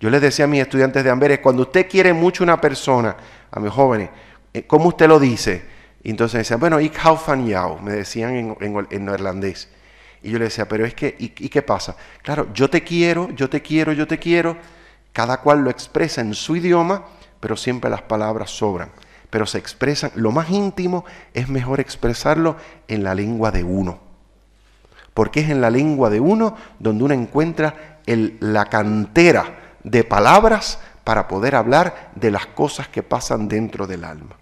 Yo les decía a mis estudiantes de Amberes, cuando usted quiere mucho una persona, a mis jóvenes, eh, ¿cómo usted lo dice? Y entonces decían, bueno, ik hou van jou, me decían en, neerlandés. Y yo les decía, pero es que, ¿y qué pasa? Claro, yo te quiero, yo te quiero, yo te quiero. Cada cual lo expresa en su idioma, pero siempre las palabras sobran pero se expresan, lo más íntimo es mejor expresarlo en la lengua de uno, porque es en la lengua de uno donde uno encuentra la cantera de palabras para poder hablar de las cosas que pasan dentro del alma.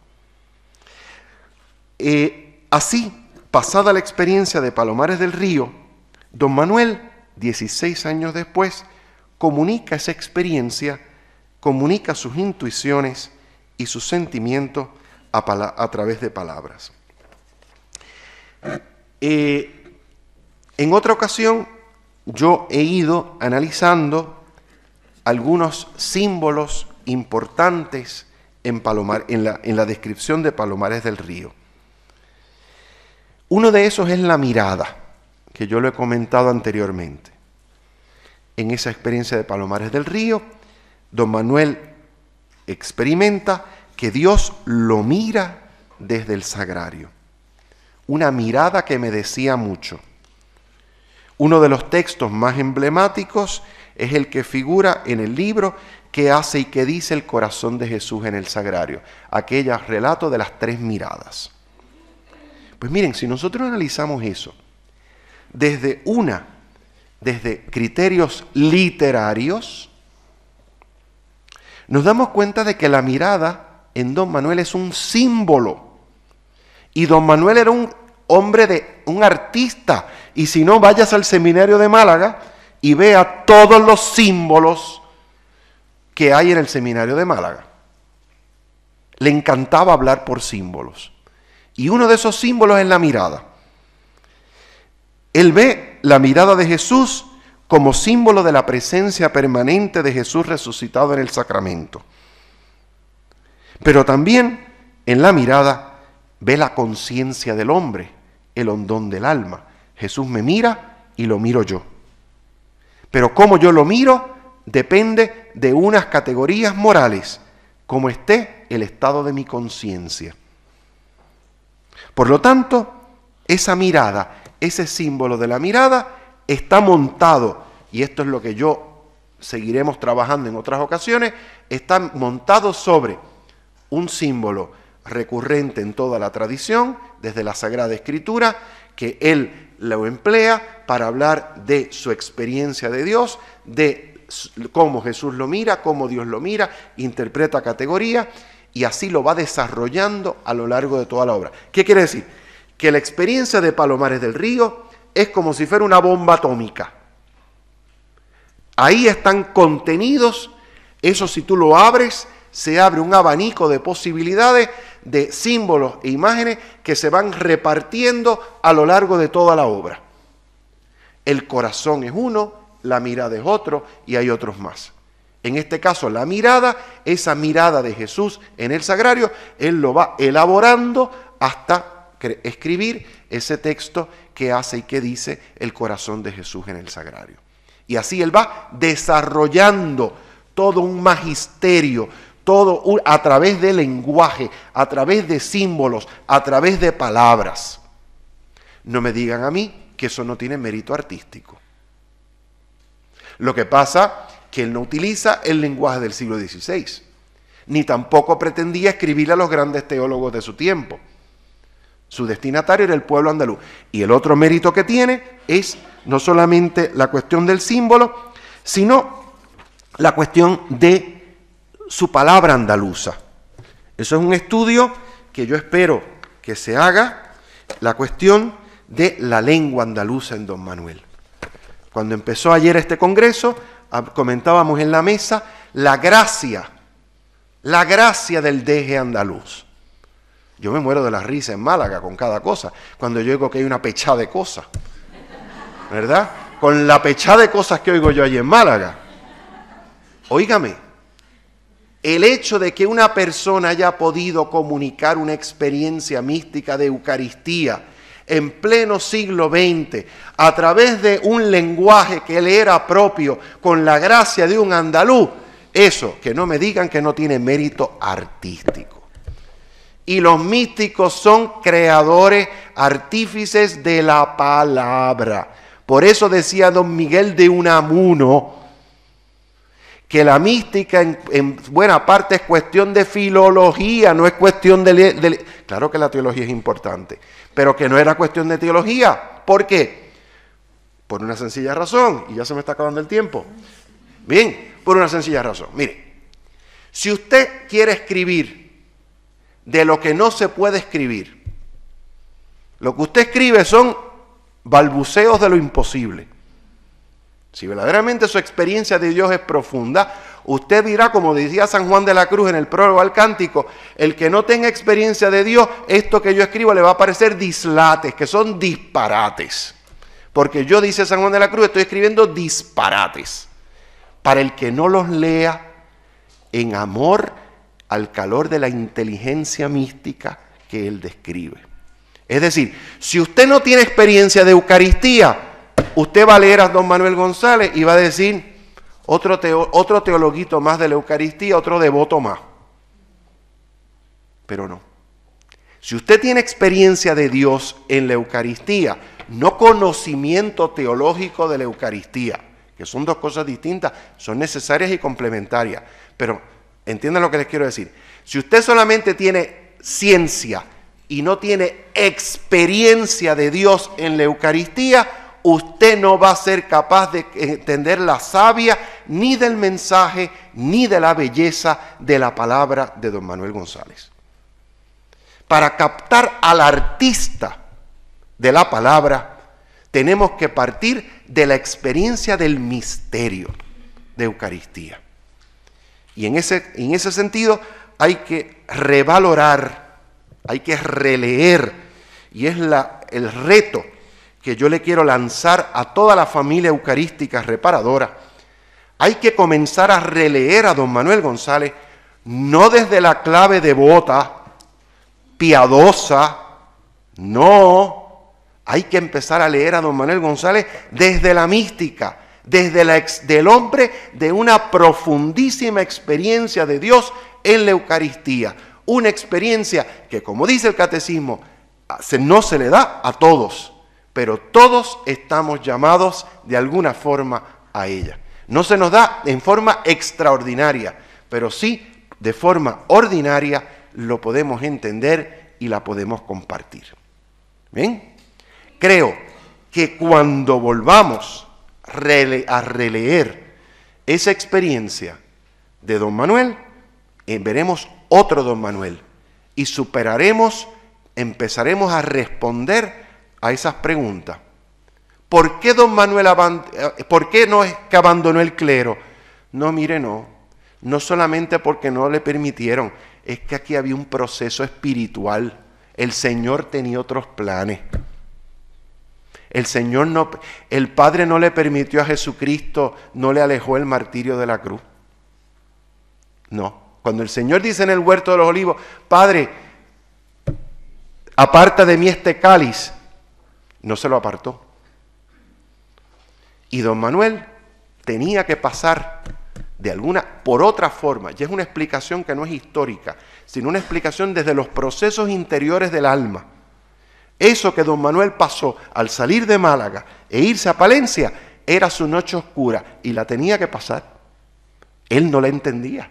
Eh, así, pasada la experiencia de Palomares del Río, don Manuel, 16 años después, comunica esa experiencia, comunica sus intuiciones, y sus sentimiento a, través de palabras. Eh, en otra ocasión yo he ido analizando algunos símbolos importantes en, en la descripción de Palomares del Río. Uno de esos es la mirada, que yo lo he comentado anteriormente. En esa experiencia de Palomares del Río, don Manuel experimenta que Dios lo mira desde el sagrario. Una mirada que me decía mucho. Uno de los textos más emblemáticos es el que figura en el libro que hace y que dice el corazón de Jesús en el sagrario, aquella relato de las tres miradas. Pues miren, si nosotros analizamos eso desde una, desde criterios literarios, nos damos cuenta de que la mirada en don Manuel es un símbolo. Y don Manuel era un hombre de un artista. Y si no, vayas al seminario de Málaga y vea todos los símbolos que hay en el seminario de Málaga. Le encantaba hablar por símbolos. Y uno de esos símbolos es la mirada. Él ve la mirada de Jesús como símbolo de la presencia permanente de Jesús resucitado en el sacramento. Pero también en la mirada ve la conciencia del hombre, el hondón del alma. Jesús me mira y lo miro yo. Pero cómo yo lo miro depende de unas categorías morales, como esté el estado de mi conciencia. Por lo tanto, esa mirada, ese símbolo de la mirada, está montado, y esto es lo que yo seguiremos trabajando en otras ocasiones, está montado sobre un símbolo recurrente en toda la tradición, desde la Sagrada Escritura, que él lo emplea para hablar de su experiencia de Dios, de cómo Jesús lo mira, cómo Dios lo mira, interpreta categoría y así lo va desarrollando a lo largo de toda la obra. ¿Qué quiere decir? Que la experiencia de Palomares del Río es como si fuera una bomba atómica. Ahí están contenidos, eso si tú lo abres, se abre un abanico de posibilidades de símbolos e imágenes que se van repartiendo a lo largo de toda la obra. El corazón es uno, la mirada es otro y hay otros más. En este caso, la mirada, esa mirada de Jesús en el sagrario, Él lo va elaborando hasta escribir ese texto que hace y que dice el corazón de Jesús en el sagrario. Y así Él va desarrollando todo un magisterio, todo a través de lenguaje, a través de símbolos, a través de palabras. No me digan a mí que eso no tiene mérito artístico. Lo que pasa que él no utiliza el lenguaje del siglo XVI, ni tampoco pretendía escribir a los grandes teólogos de su tiempo. Su destinatario era el pueblo andaluz. Y el otro mérito que tiene es no solamente la cuestión del símbolo, sino la cuestión de su palabra andaluza. Eso es un estudio que yo espero que se haga, la cuestión de la lengua andaluza en Don Manuel. Cuando empezó ayer este congreso, comentábamos en la mesa la gracia, la gracia del deje andaluz. Yo me muero de la risa en Málaga con cada cosa, cuando yo oigo que hay una pechada de cosas, ¿verdad? Con la pechada de cosas que oigo yo allí en Málaga. Óigame, el hecho de que una persona haya podido comunicar una experiencia mística de Eucaristía en pleno siglo XX, a través de un lenguaje que le era propio, con la gracia de un andaluz, eso, que no me digan que no tiene mérito artístico. Y los místicos son creadores, artífices de la palabra. Por eso decía don Miguel de Unamuno, que la mística en, buena parte es cuestión de filología, no es cuestión de, Claro que la teología es importante, pero que no era cuestión de teología. ¿Por qué? Por una sencilla razón, y ya se me está acabando el tiempo. Bien, por una sencilla razón. Mire, si usted quiere escribir de lo que no se puede escribir, lo que usted escribe son balbuceos de lo imposible. Si verdaderamente su experiencia de Dios es profunda, usted dirá, como decía San Juan de la Cruz en el prólogo al cántico, el que no tenga experiencia de Dios, esto que yo escribo le va a parecer dislates, que son disparates. Porque yo, dice San Juan de la Cruz, estoy escribiendo disparates. Para el que no los lea en amor al calor de la inteligencia mística que él describe. Es decir, si usted no tiene experiencia de Eucaristía, Usted va a leer a don Manuel González y va a decir otro, otro teologuito más de la Eucaristía, otro devoto más. Pero no. Si usted tiene experiencia de Dios en la Eucaristía, no conocimiento teológico de la Eucaristía, que son dos cosas distintas, son necesarias y complementarias. Pero entiendan lo que les quiero decir. Si usted solamente tiene ciencia y no tiene experiencia de Dios en la Eucaristía, usted no va a ser capaz de entender la savia ni del mensaje ni de la belleza de la palabra de don Manuel González. Para captar al artista de la palabra, tenemos que partir de la experiencia del misterio de Eucaristía. Y en ese, en ese sentido hay que revalorar, hay que releer, y es la, el reto que yo le quiero lanzar a toda la familia eucarística reparadora. Hay que comenzar a releer a don Manuel González, no desde la clave devota, piadosa, no. Hay que empezar a leer a don Manuel González desde la mística, desde la del hombre de una profundísima experiencia de Dios en la Eucaristía. Una experiencia que, como dice el catecismo, no se le da a todos pero todos estamos llamados de alguna forma a ella. No se nos da en forma extraordinaria, pero sí de forma ordinaria lo podemos entender y la podemos compartir. ¿Bien? Creo que cuando volvamos a releer esa experiencia de don Manuel, eh, veremos otro don Manuel y superaremos, empezaremos a responder a esas preguntas. ¿Por qué don Manuel eh, por qué no es que abandonó el clero? No, mire, no. No solamente porque no le permitieron, es que aquí había un proceso espiritual. El Señor tenía otros planes. El Señor no, el Padre no le permitió a Jesucristo, no le alejó el martirio de la cruz. No. Cuando el Señor dice en el huerto de los olivos, Padre, aparta de mí este cáliz, no se lo apartó. Y don Manuel tenía que pasar de alguna, por otra forma, y es una explicación que no es histórica, sino una explicación desde los procesos interiores del alma. Eso que don Manuel pasó al salir de Málaga e irse a Palencia era su noche oscura y la tenía que pasar. Él no la entendía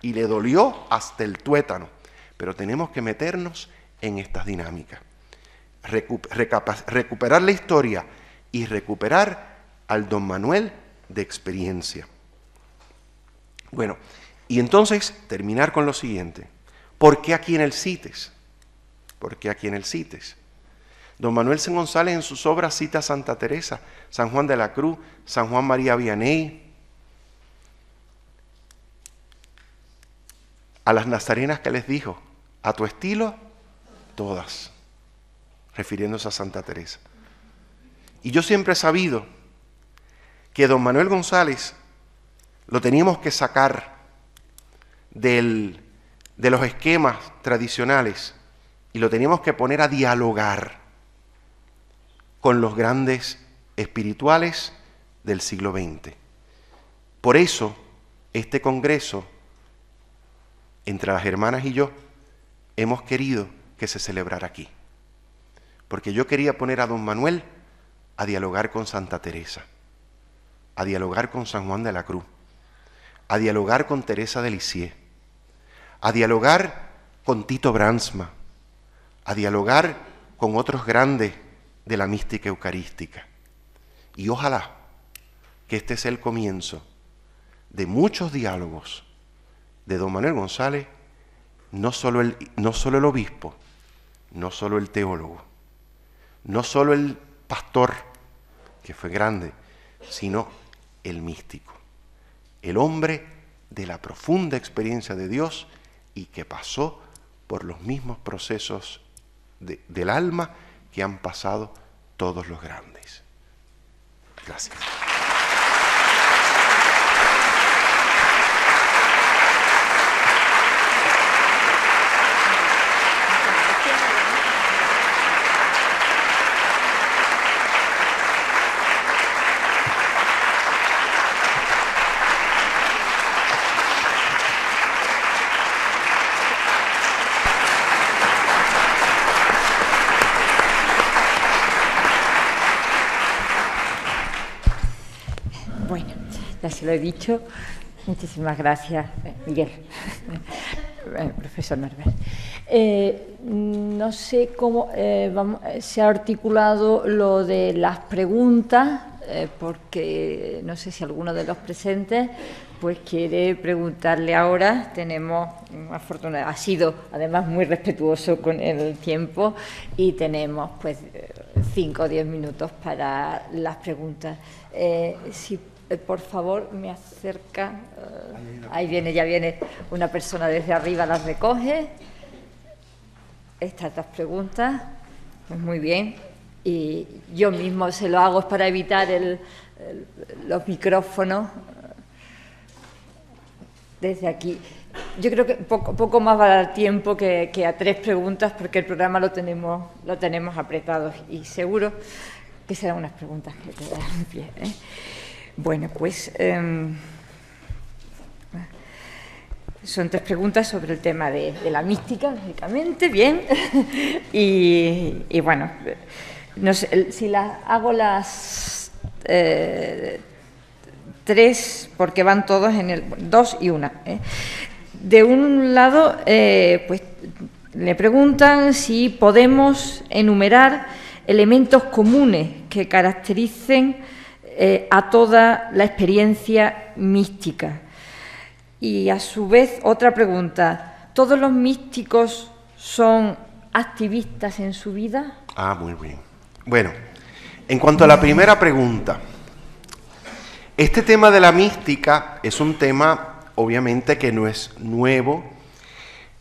y le dolió hasta el tuétano. Pero tenemos que meternos en estas dinámicas recuperar la historia y recuperar al don Manuel de experiencia. Bueno, y entonces terminar con lo siguiente. ¿Por qué aquí en el CITES? ¿Por qué aquí en el CITES? Don Manuel C. González en sus obras cita a Santa Teresa, San Juan de la Cruz, San Juan María Vianney, a las nazarenas que les dijo, a tu estilo, todas refiriéndose a Santa Teresa. Y yo siempre he sabido que don Manuel González lo teníamos que sacar de los esquemas tradicionales y lo teníamos que poner a dialogar con los grandes espirituales del siglo XX. Por eso, este Congreso, entre las hermanas y yo, hemos querido que se celebrara aquí porque yo quería poner a don Manuel a dialogar con Santa Teresa, a dialogar con San Juan de la Cruz, a dialogar con Teresa de Lisieux, a dialogar con Tito Bransma, a dialogar con otros grandes de la mística eucarística. Y ojalá que este sea el comienzo de muchos diálogos de don Manuel González, no solo el, no solo el obispo, no solo el teólogo, no solo el pastor, que fue grande, sino el místico, el hombre de la profunda experiencia de Dios y que pasó por los mismos procesos del alma que han pasado todos los grandes. Gracias. he dicho. Muchísimas gracias, Miguel. Eh, profesor Norbert. Eh, no sé cómo eh, se ha articulado lo de las preguntas, porque no sé si alguno de los presentes pues quiere preguntarle ahora. Tenemos, mm, afortunadamente, ha sido además muy respetuoso con el tiempo y tenemos pues cinco o diez minutos para las preguntas. si eh, por favor, me acerca. ahí viene, ya viene una persona desde arriba, las recoge. Estas dos preguntas, pues muy bien. Y yo mismo se lo hago para evitar los micrófonos desde aquí. Yo creo que poco, poco más va a dar tiempo que, a tres preguntas porque el programa lo tenemos, lo tenemos apretado y seguro que serán unas preguntas que te dan pie. ¿eh? Bueno, pues em, son tres preguntas sobre el tema de, la mística, lógicamente, bien. <laughs> y, bueno, no sé, si las hago las eh, tres, porque van todos en el. dos y una. ¿eh? De un lado, eh, pues le preguntan si podemos enumerar elementos comunes que caractericen eh, a toda la experiencia mística. Y a su vez, otra pregunta, ¿todos los místicos son activistas en su vida? Ah, muy bien. Bueno, en cuanto a la primera pregunta, este tema de la mística es un tema obviamente que no es nuevo.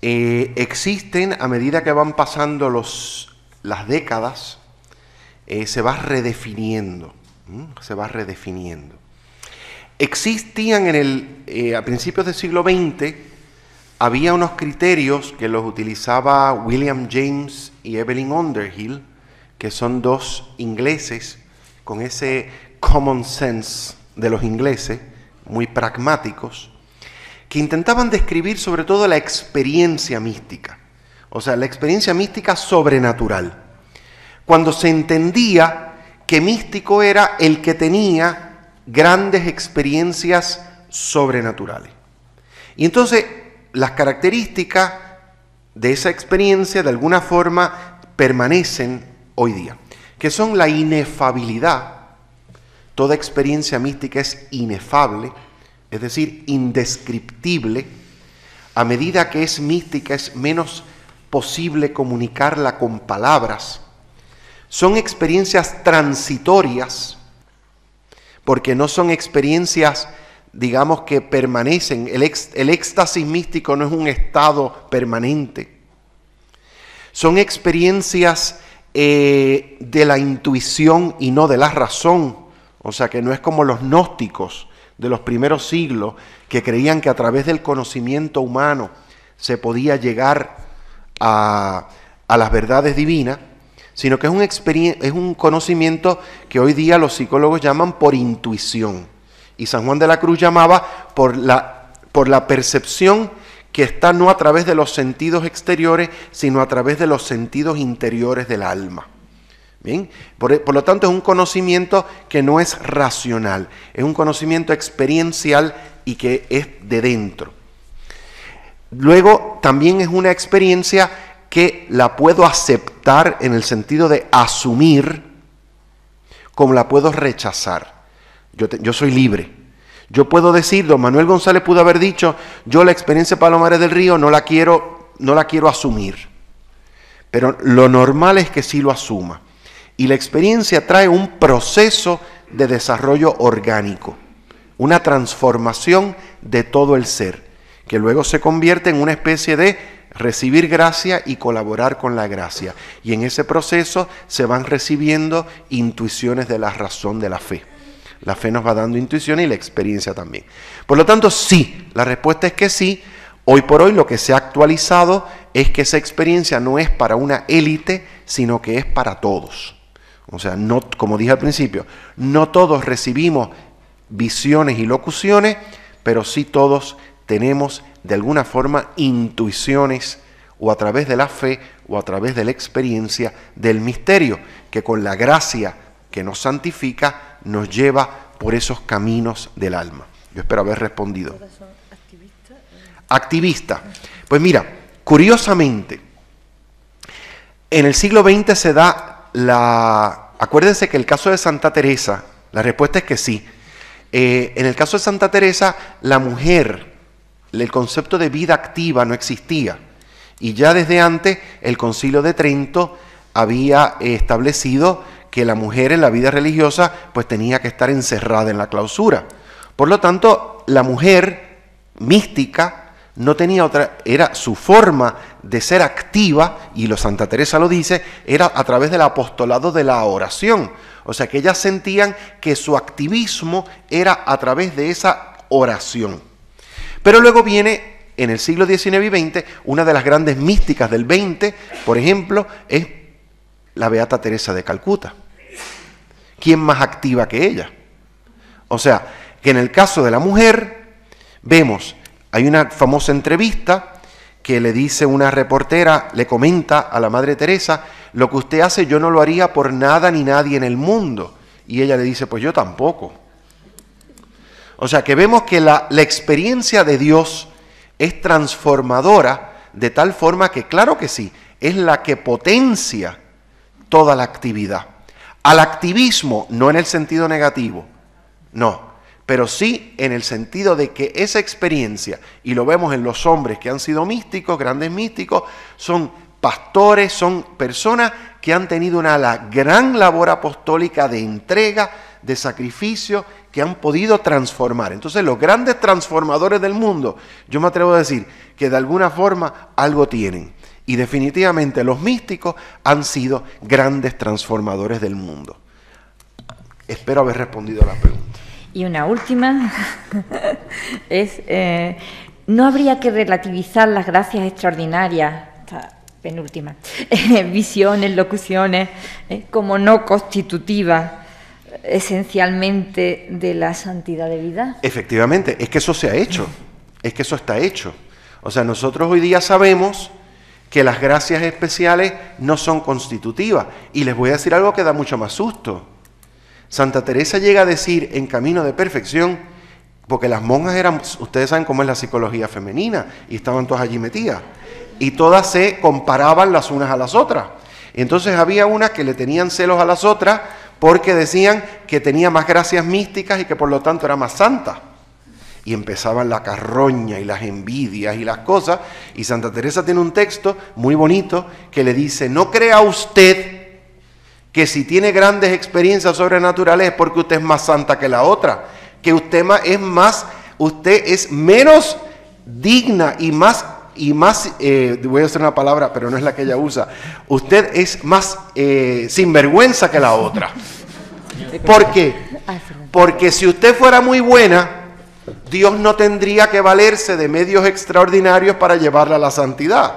Eh, existen, a medida que van pasando los, las décadas, eh, se va redefiniendo. Mm, se va redefiniendo. Existían en el, eh, a principios del siglo XX, había unos criterios que los utilizaba William James y Evelyn Underhill, que son dos ingleses con ese common sense de los ingleses, muy pragmáticos, que intentaban describir sobre todo la experiencia mística, o sea, la experiencia mística sobrenatural. Cuando se entendía que místico era el que tenía grandes experiencias sobrenaturales. Y entonces las características de esa experiencia de alguna forma permanecen hoy día, que son la inefabilidad, toda experiencia mística es inefable, es decir, indescriptible, a medida que es mística es menos posible comunicarla con palabras, son experiencias transitorias, porque no son experiencias, digamos, que permanecen. El, éxtasis místico no es un estado permanente. Son experiencias eh, de la intuición y no de la razón. O sea que no es como los gnósticos de los primeros siglos que creían que a través del conocimiento humano se podía llegar a las verdades divinas, sino que es un, es un conocimiento que hoy día los psicólogos llaman por intuición. Y San Juan de la Cruz llamaba por la, por la percepción que está no a través de los sentidos exteriores, sino a través de los sentidos interiores del alma. ¿Bien? Por, por, lo tanto, es un conocimiento que no es racional, es un conocimiento experiencial y que es de dentro. Luego, también es una experiencia que la puedo aceptar en el sentido de asumir, como la puedo rechazar. Yo, yo soy libre. Yo puedo decir, don Manuel González pudo haber dicho, yo la experiencia Palomares del Río no la quiero, no la quiero asumir. Pero lo normal es que sí lo asuma. Y la experiencia trae un proceso de desarrollo orgánico, una transformación de todo el ser, que luego se convierte en una especie de recibir gracia y colaborar con la gracia. Y en ese proceso se van recibiendo intuiciones de la razón de la fe. La fe nos va dando intuición y la experiencia también. Por lo tanto, sí, la respuesta es que sí. Hoy por hoy lo que se ha actualizado es que esa experiencia no es para una élite, sino que es para todos. O sea, no, como dije al principio, no todos recibimos visiones y locuciones, pero sí todos tenemos de alguna forma intuiciones o a través de la fe o a través de la experiencia del misterio, que con la gracia que nos santifica nos lleva por esos caminos del alma. Yo espero haber respondido. Activista. Pues mira, curiosamente, en el siglo XX se da la... Acuérdense que el caso de Santa Teresa, la respuesta es que sí. Eh, en el caso de Santa Teresa, la mujer el concepto de vida activa no existía. Y ya desde antes el concilio de Trento había establecido que la mujer en la vida religiosa pues tenía que estar encerrada en la clausura. Por lo tanto, la mujer mística no tenía otra, era su forma de ser activa, y lo Santa Teresa lo dice, era a través del apostolado de la oración. O sea que ellas sentían que su activismo era a través de esa oración. Pero luego viene en el siglo XIX y XX, una de las grandes místicas del XX, por ejemplo, es la Beata Teresa de Calcuta. ¿Quién más activa que ella? O sea, que en el caso de la mujer, vemos, hay una famosa entrevista que le dice una reportera, le comenta a la Madre Teresa, lo que usted hace yo no lo haría por nada ni nadie en el mundo. Y ella le dice, pues yo tampoco. O sea que vemos que la, experiencia de Dios es transformadora de tal forma que, claro que sí, es la que potencia toda la actividad. Al activismo, no en el sentido negativo, no, pero sí en el sentido de que esa experiencia, y lo vemos en los hombres que han sido místicos, grandes místicos, son pastores, son personas que han tenido una gran labor apostólica de entrega, de sacrificio que han podido transformar. Entonces los grandes transformadores del mundo, yo me atrevo a decir que de alguna forma algo tienen. Y definitivamente los místicos han sido grandes transformadores del mundo. Espero haber respondido a la pregunta. Y una última <laughs> es, eh, ¿no habría que relativizar las gracias extraordinarias? penúltima, <laughs> eh, visiones, locuciones, eh, como no constitutivas esencialmente de la santidad de vida. Efectivamente, es que eso se ha hecho, es que eso está hecho. O sea, nosotros hoy día sabemos que las gracias especiales no son constitutivas. Y les voy a decir algo que da mucho más susto. Santa Teresa llega a decir en camino de perfección, porque las monjas eran, ustedes saben cómo es la psicología femenina, y estaban todas allí metidas, y todas se comparaban las unas a las otras. Entonces había unas que le tenían celos a las otras porque decían que tenía más gracias místicas y que por lo tanto era más santa. Y empezaban la carroña y las envidias y las cosas. Y Santa Teresa tiene un texto muy bonito que le dice, no crea usted que si tiene grandes experiencias sobrenaturales es porque usted es más santa que la otra, que usted es más, usted es menos digna y más y más, eh, voy a usar una palabra, pero no es la que ella usa, usted es más eh, sinvergüenza que la otra. ¿Por qué? Porque si usted fuera muy buena, Dios no tendría que valerse de medios extraordinarios para llevarla a la santidad.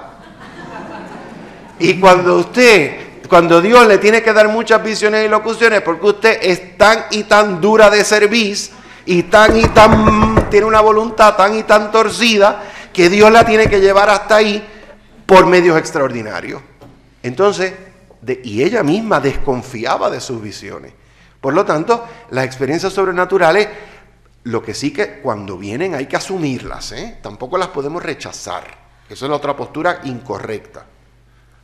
Y cuando usted, cuando Dios le tiene que dar muchas visiones y locuciones, porque usted es tan y tan dura de servir y tan y tan tiene una voluntad tan y tan torcida, que Dios la tiene que llevar hasta ahí por medios extraordinarios. Entonces, y ella misma desconfiaba de sus visiones. Por lo tanto, las experiencias sobrenaturales, lo que sí que cuando vienen hay que asumirlas, ¿eh? tampoco las podemos rechazar. Esa es la otra postura incorrecta.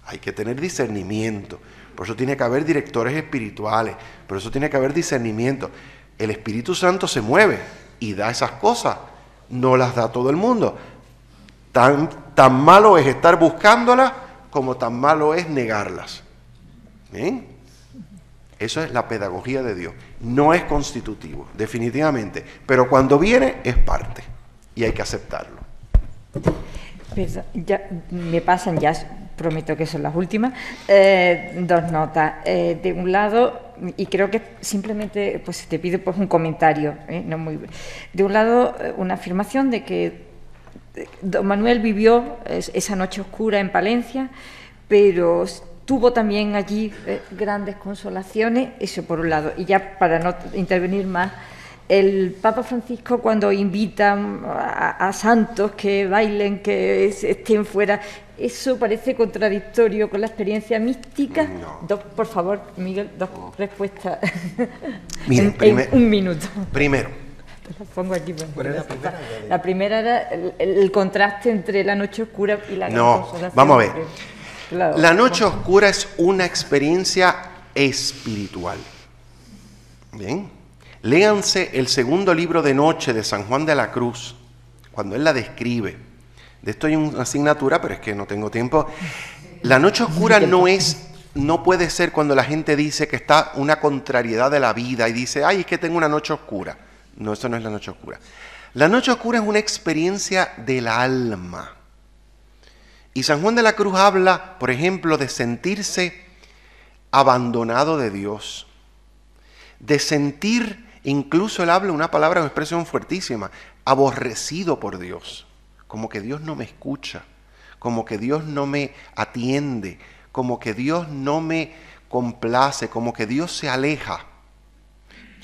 Hay que tener discernimiento. Por eso tiene que haber directores espirituales. Por eso tiene que haber discernimiento. El Espíritu Santo se mueve y da esas cosas. No las da todo el mundo. Tan, malo es estar buscándolas como tan malo es negarlas. ¿Bien? Eso es la pedagogía de Dios. No es constitutivo, definitivamente. Pero cuando viene, es parte. Y hay que aceptarlo. Pues, ya me pasan, ya prometo que son las últimas, eh, dos notas. Eh, de un lado, y creo que simplemente pues te pido pues, un comentario, ¿eh? no muy... De un lado, una afirmación de que Don Manuel vivió esa noche oscura en Palencia, pero tuvo también allí eh, grandes consolaciones, eso por un lado. Y ya para no intervenir más, el Papa Francisco cuando invita a, santos que bailen, que estén fuera, eso parece contradictorio con la experiencia mística. Dos, por favor, Miguel, dos respuestas <laughs> en un minuto. Primero pues, la primera? era el, contraste entre la noche oscura y la No, vamos a ver. la noche oscura es una experiencia espiritual. Bien. Léanse el segundo libro de noche de San Juan de la Cruz, cuando él la describe. De esto hay una asignatura, pero es que no tengo tiempo. La noche oscura no es no puede ser cuando la gente dice que está una contrariedad de la vida y dice, ay, es que tengo una noche oscura. No, eso no es la noche oscura. La noche oscura es una experiencia del alma. Y San Juan de la Cruz habla, por ejemplo, de sentirse abandonado de Dios. De sentir, incluso él habla una palabra, una expresión fuertísima, aborrecido por Dios. Como que Dios no me escucha, como que Dios no me atiende, como que Dios no me complace, como que Dios se aleja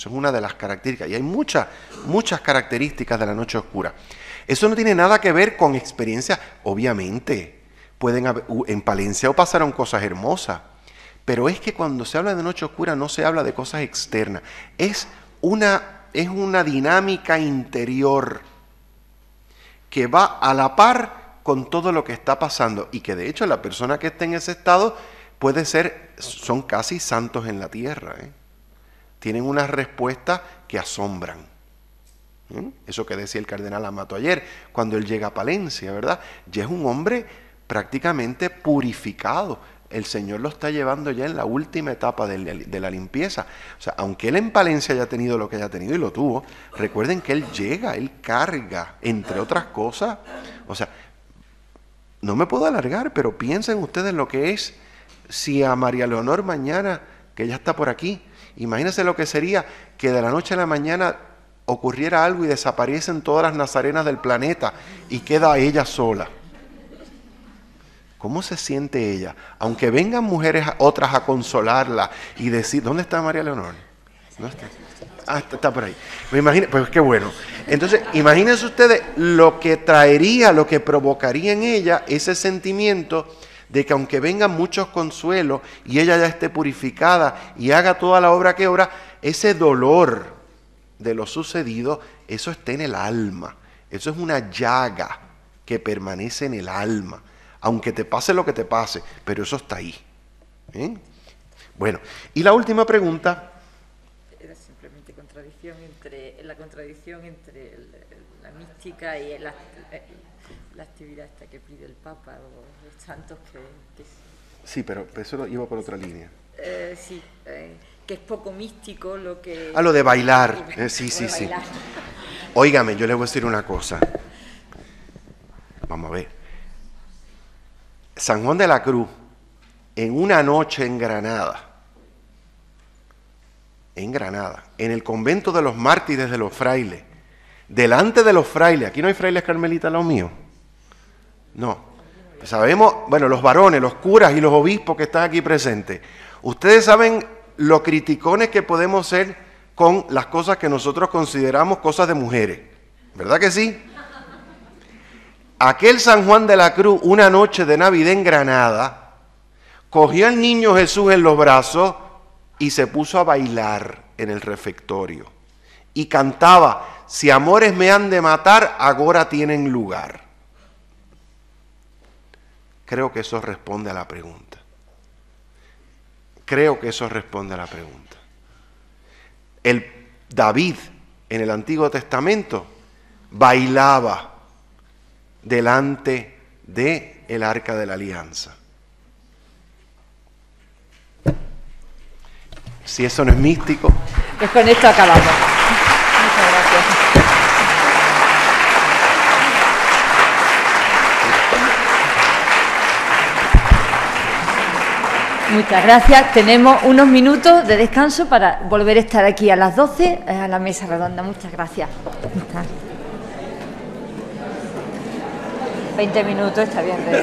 es una de las características. Y hay muchas, muchas características de la noche oscura. Eso no tiene nada que ver con experiencia, obviamente. Pueden en Palencia o pasaron cosas hermosas, pero es que cuando se habla de noche oscura no se habla de cosas externas. Es una, es una dinámica interior que va a la par con todo lo que está pasando y que de hecho la persona que está en ese estado puede ser, son casi santos en la tierra. ¿eh? tienen unas respuestas que asombran. ¿Mm? Eso que decía el cardenal Amato ayer, cuando él llega a Palencia, ¿verdad? Ya es un hombre prácticamente purificado. El Señor lo está llevando ya en la última etapa de, la limpieza. O sea, aunque él en Palencia haya tenido lo que haya tenido y lo tuvo, recuerden que él llega, él carga, entre otras cosas. O sea, no me puedo alargar, pero piensen ustedes lo que es si a María Leonor mañana, que ya está por aquí, Imagínense lo que sería que de la noche a la mañana ocurriera algo y desaparecen todas las nazarenas del planeta y queda ella sola. ¿Cómo se siente ella? Aunque vengan mujeres otras a consolarla y decir, ¿dónde está María Leonor? ¿No está? Ah, está, por ahí. Me imagino, pues qué bueno. Entonces, imagínense ustedes lo que traería, lo que provocaría en ella ese sentimiento de que aunque vengan muchos consuelos y ella ya esté purificada y haga toda la obra que obra, ese dolor de lo sucedido, eso está en el alma. Eso es una llaga que permanece en el alma. Aunque te pase lo que te pase, pero eso está ahí. ¿Eh? Bueno, y la última pregunta. Era simplemente contradicción entre, la contradicción entre la mística y eh, la, actividad que pide el Papa santos que, Sí, pero eso lo iba por otra línea. Eh, sí, eh, que es poco místico lo que... Ah, lo de bailar, sí, eh, sí, sí. Óigame, yo le voy a decir una cosa. Vamos a ver. San Juan de la Cruz, en una noche en Granada, en Granada, en el convento de los mártires de los frailes, delante de los frailes, aquí no hay frailes carmelitas, lo mío, no, pues sabemos, bueno, los varones, los curas y los obispos que están aquí presentes, ustedes saben lo criticones que podemos ser con las cosas que nosotros consideramos cosas de mujeres. ¿Verdad que sí? Aquel San Juan de la Cruz, una noche de Navidad en Granada, cogió al niño Jesús en los brazos y se puso a bailar en el refectorio. Y cantaba, si amores me han de matar, ahora tienen lugar. Creo que eso responde a la pregunta. Creo que eso responde a la pregunta. El David en el Antiguo Testamento bailaba delante de arca de la alianza. Si eso no es místico. Pues con esto acabamos. Muchas gracias. Tenemos unos minutos de descanso para volver a estar aquí a las 12 eh, a la mesa redonda. Muchas gracias. 20 minutos está bien. De...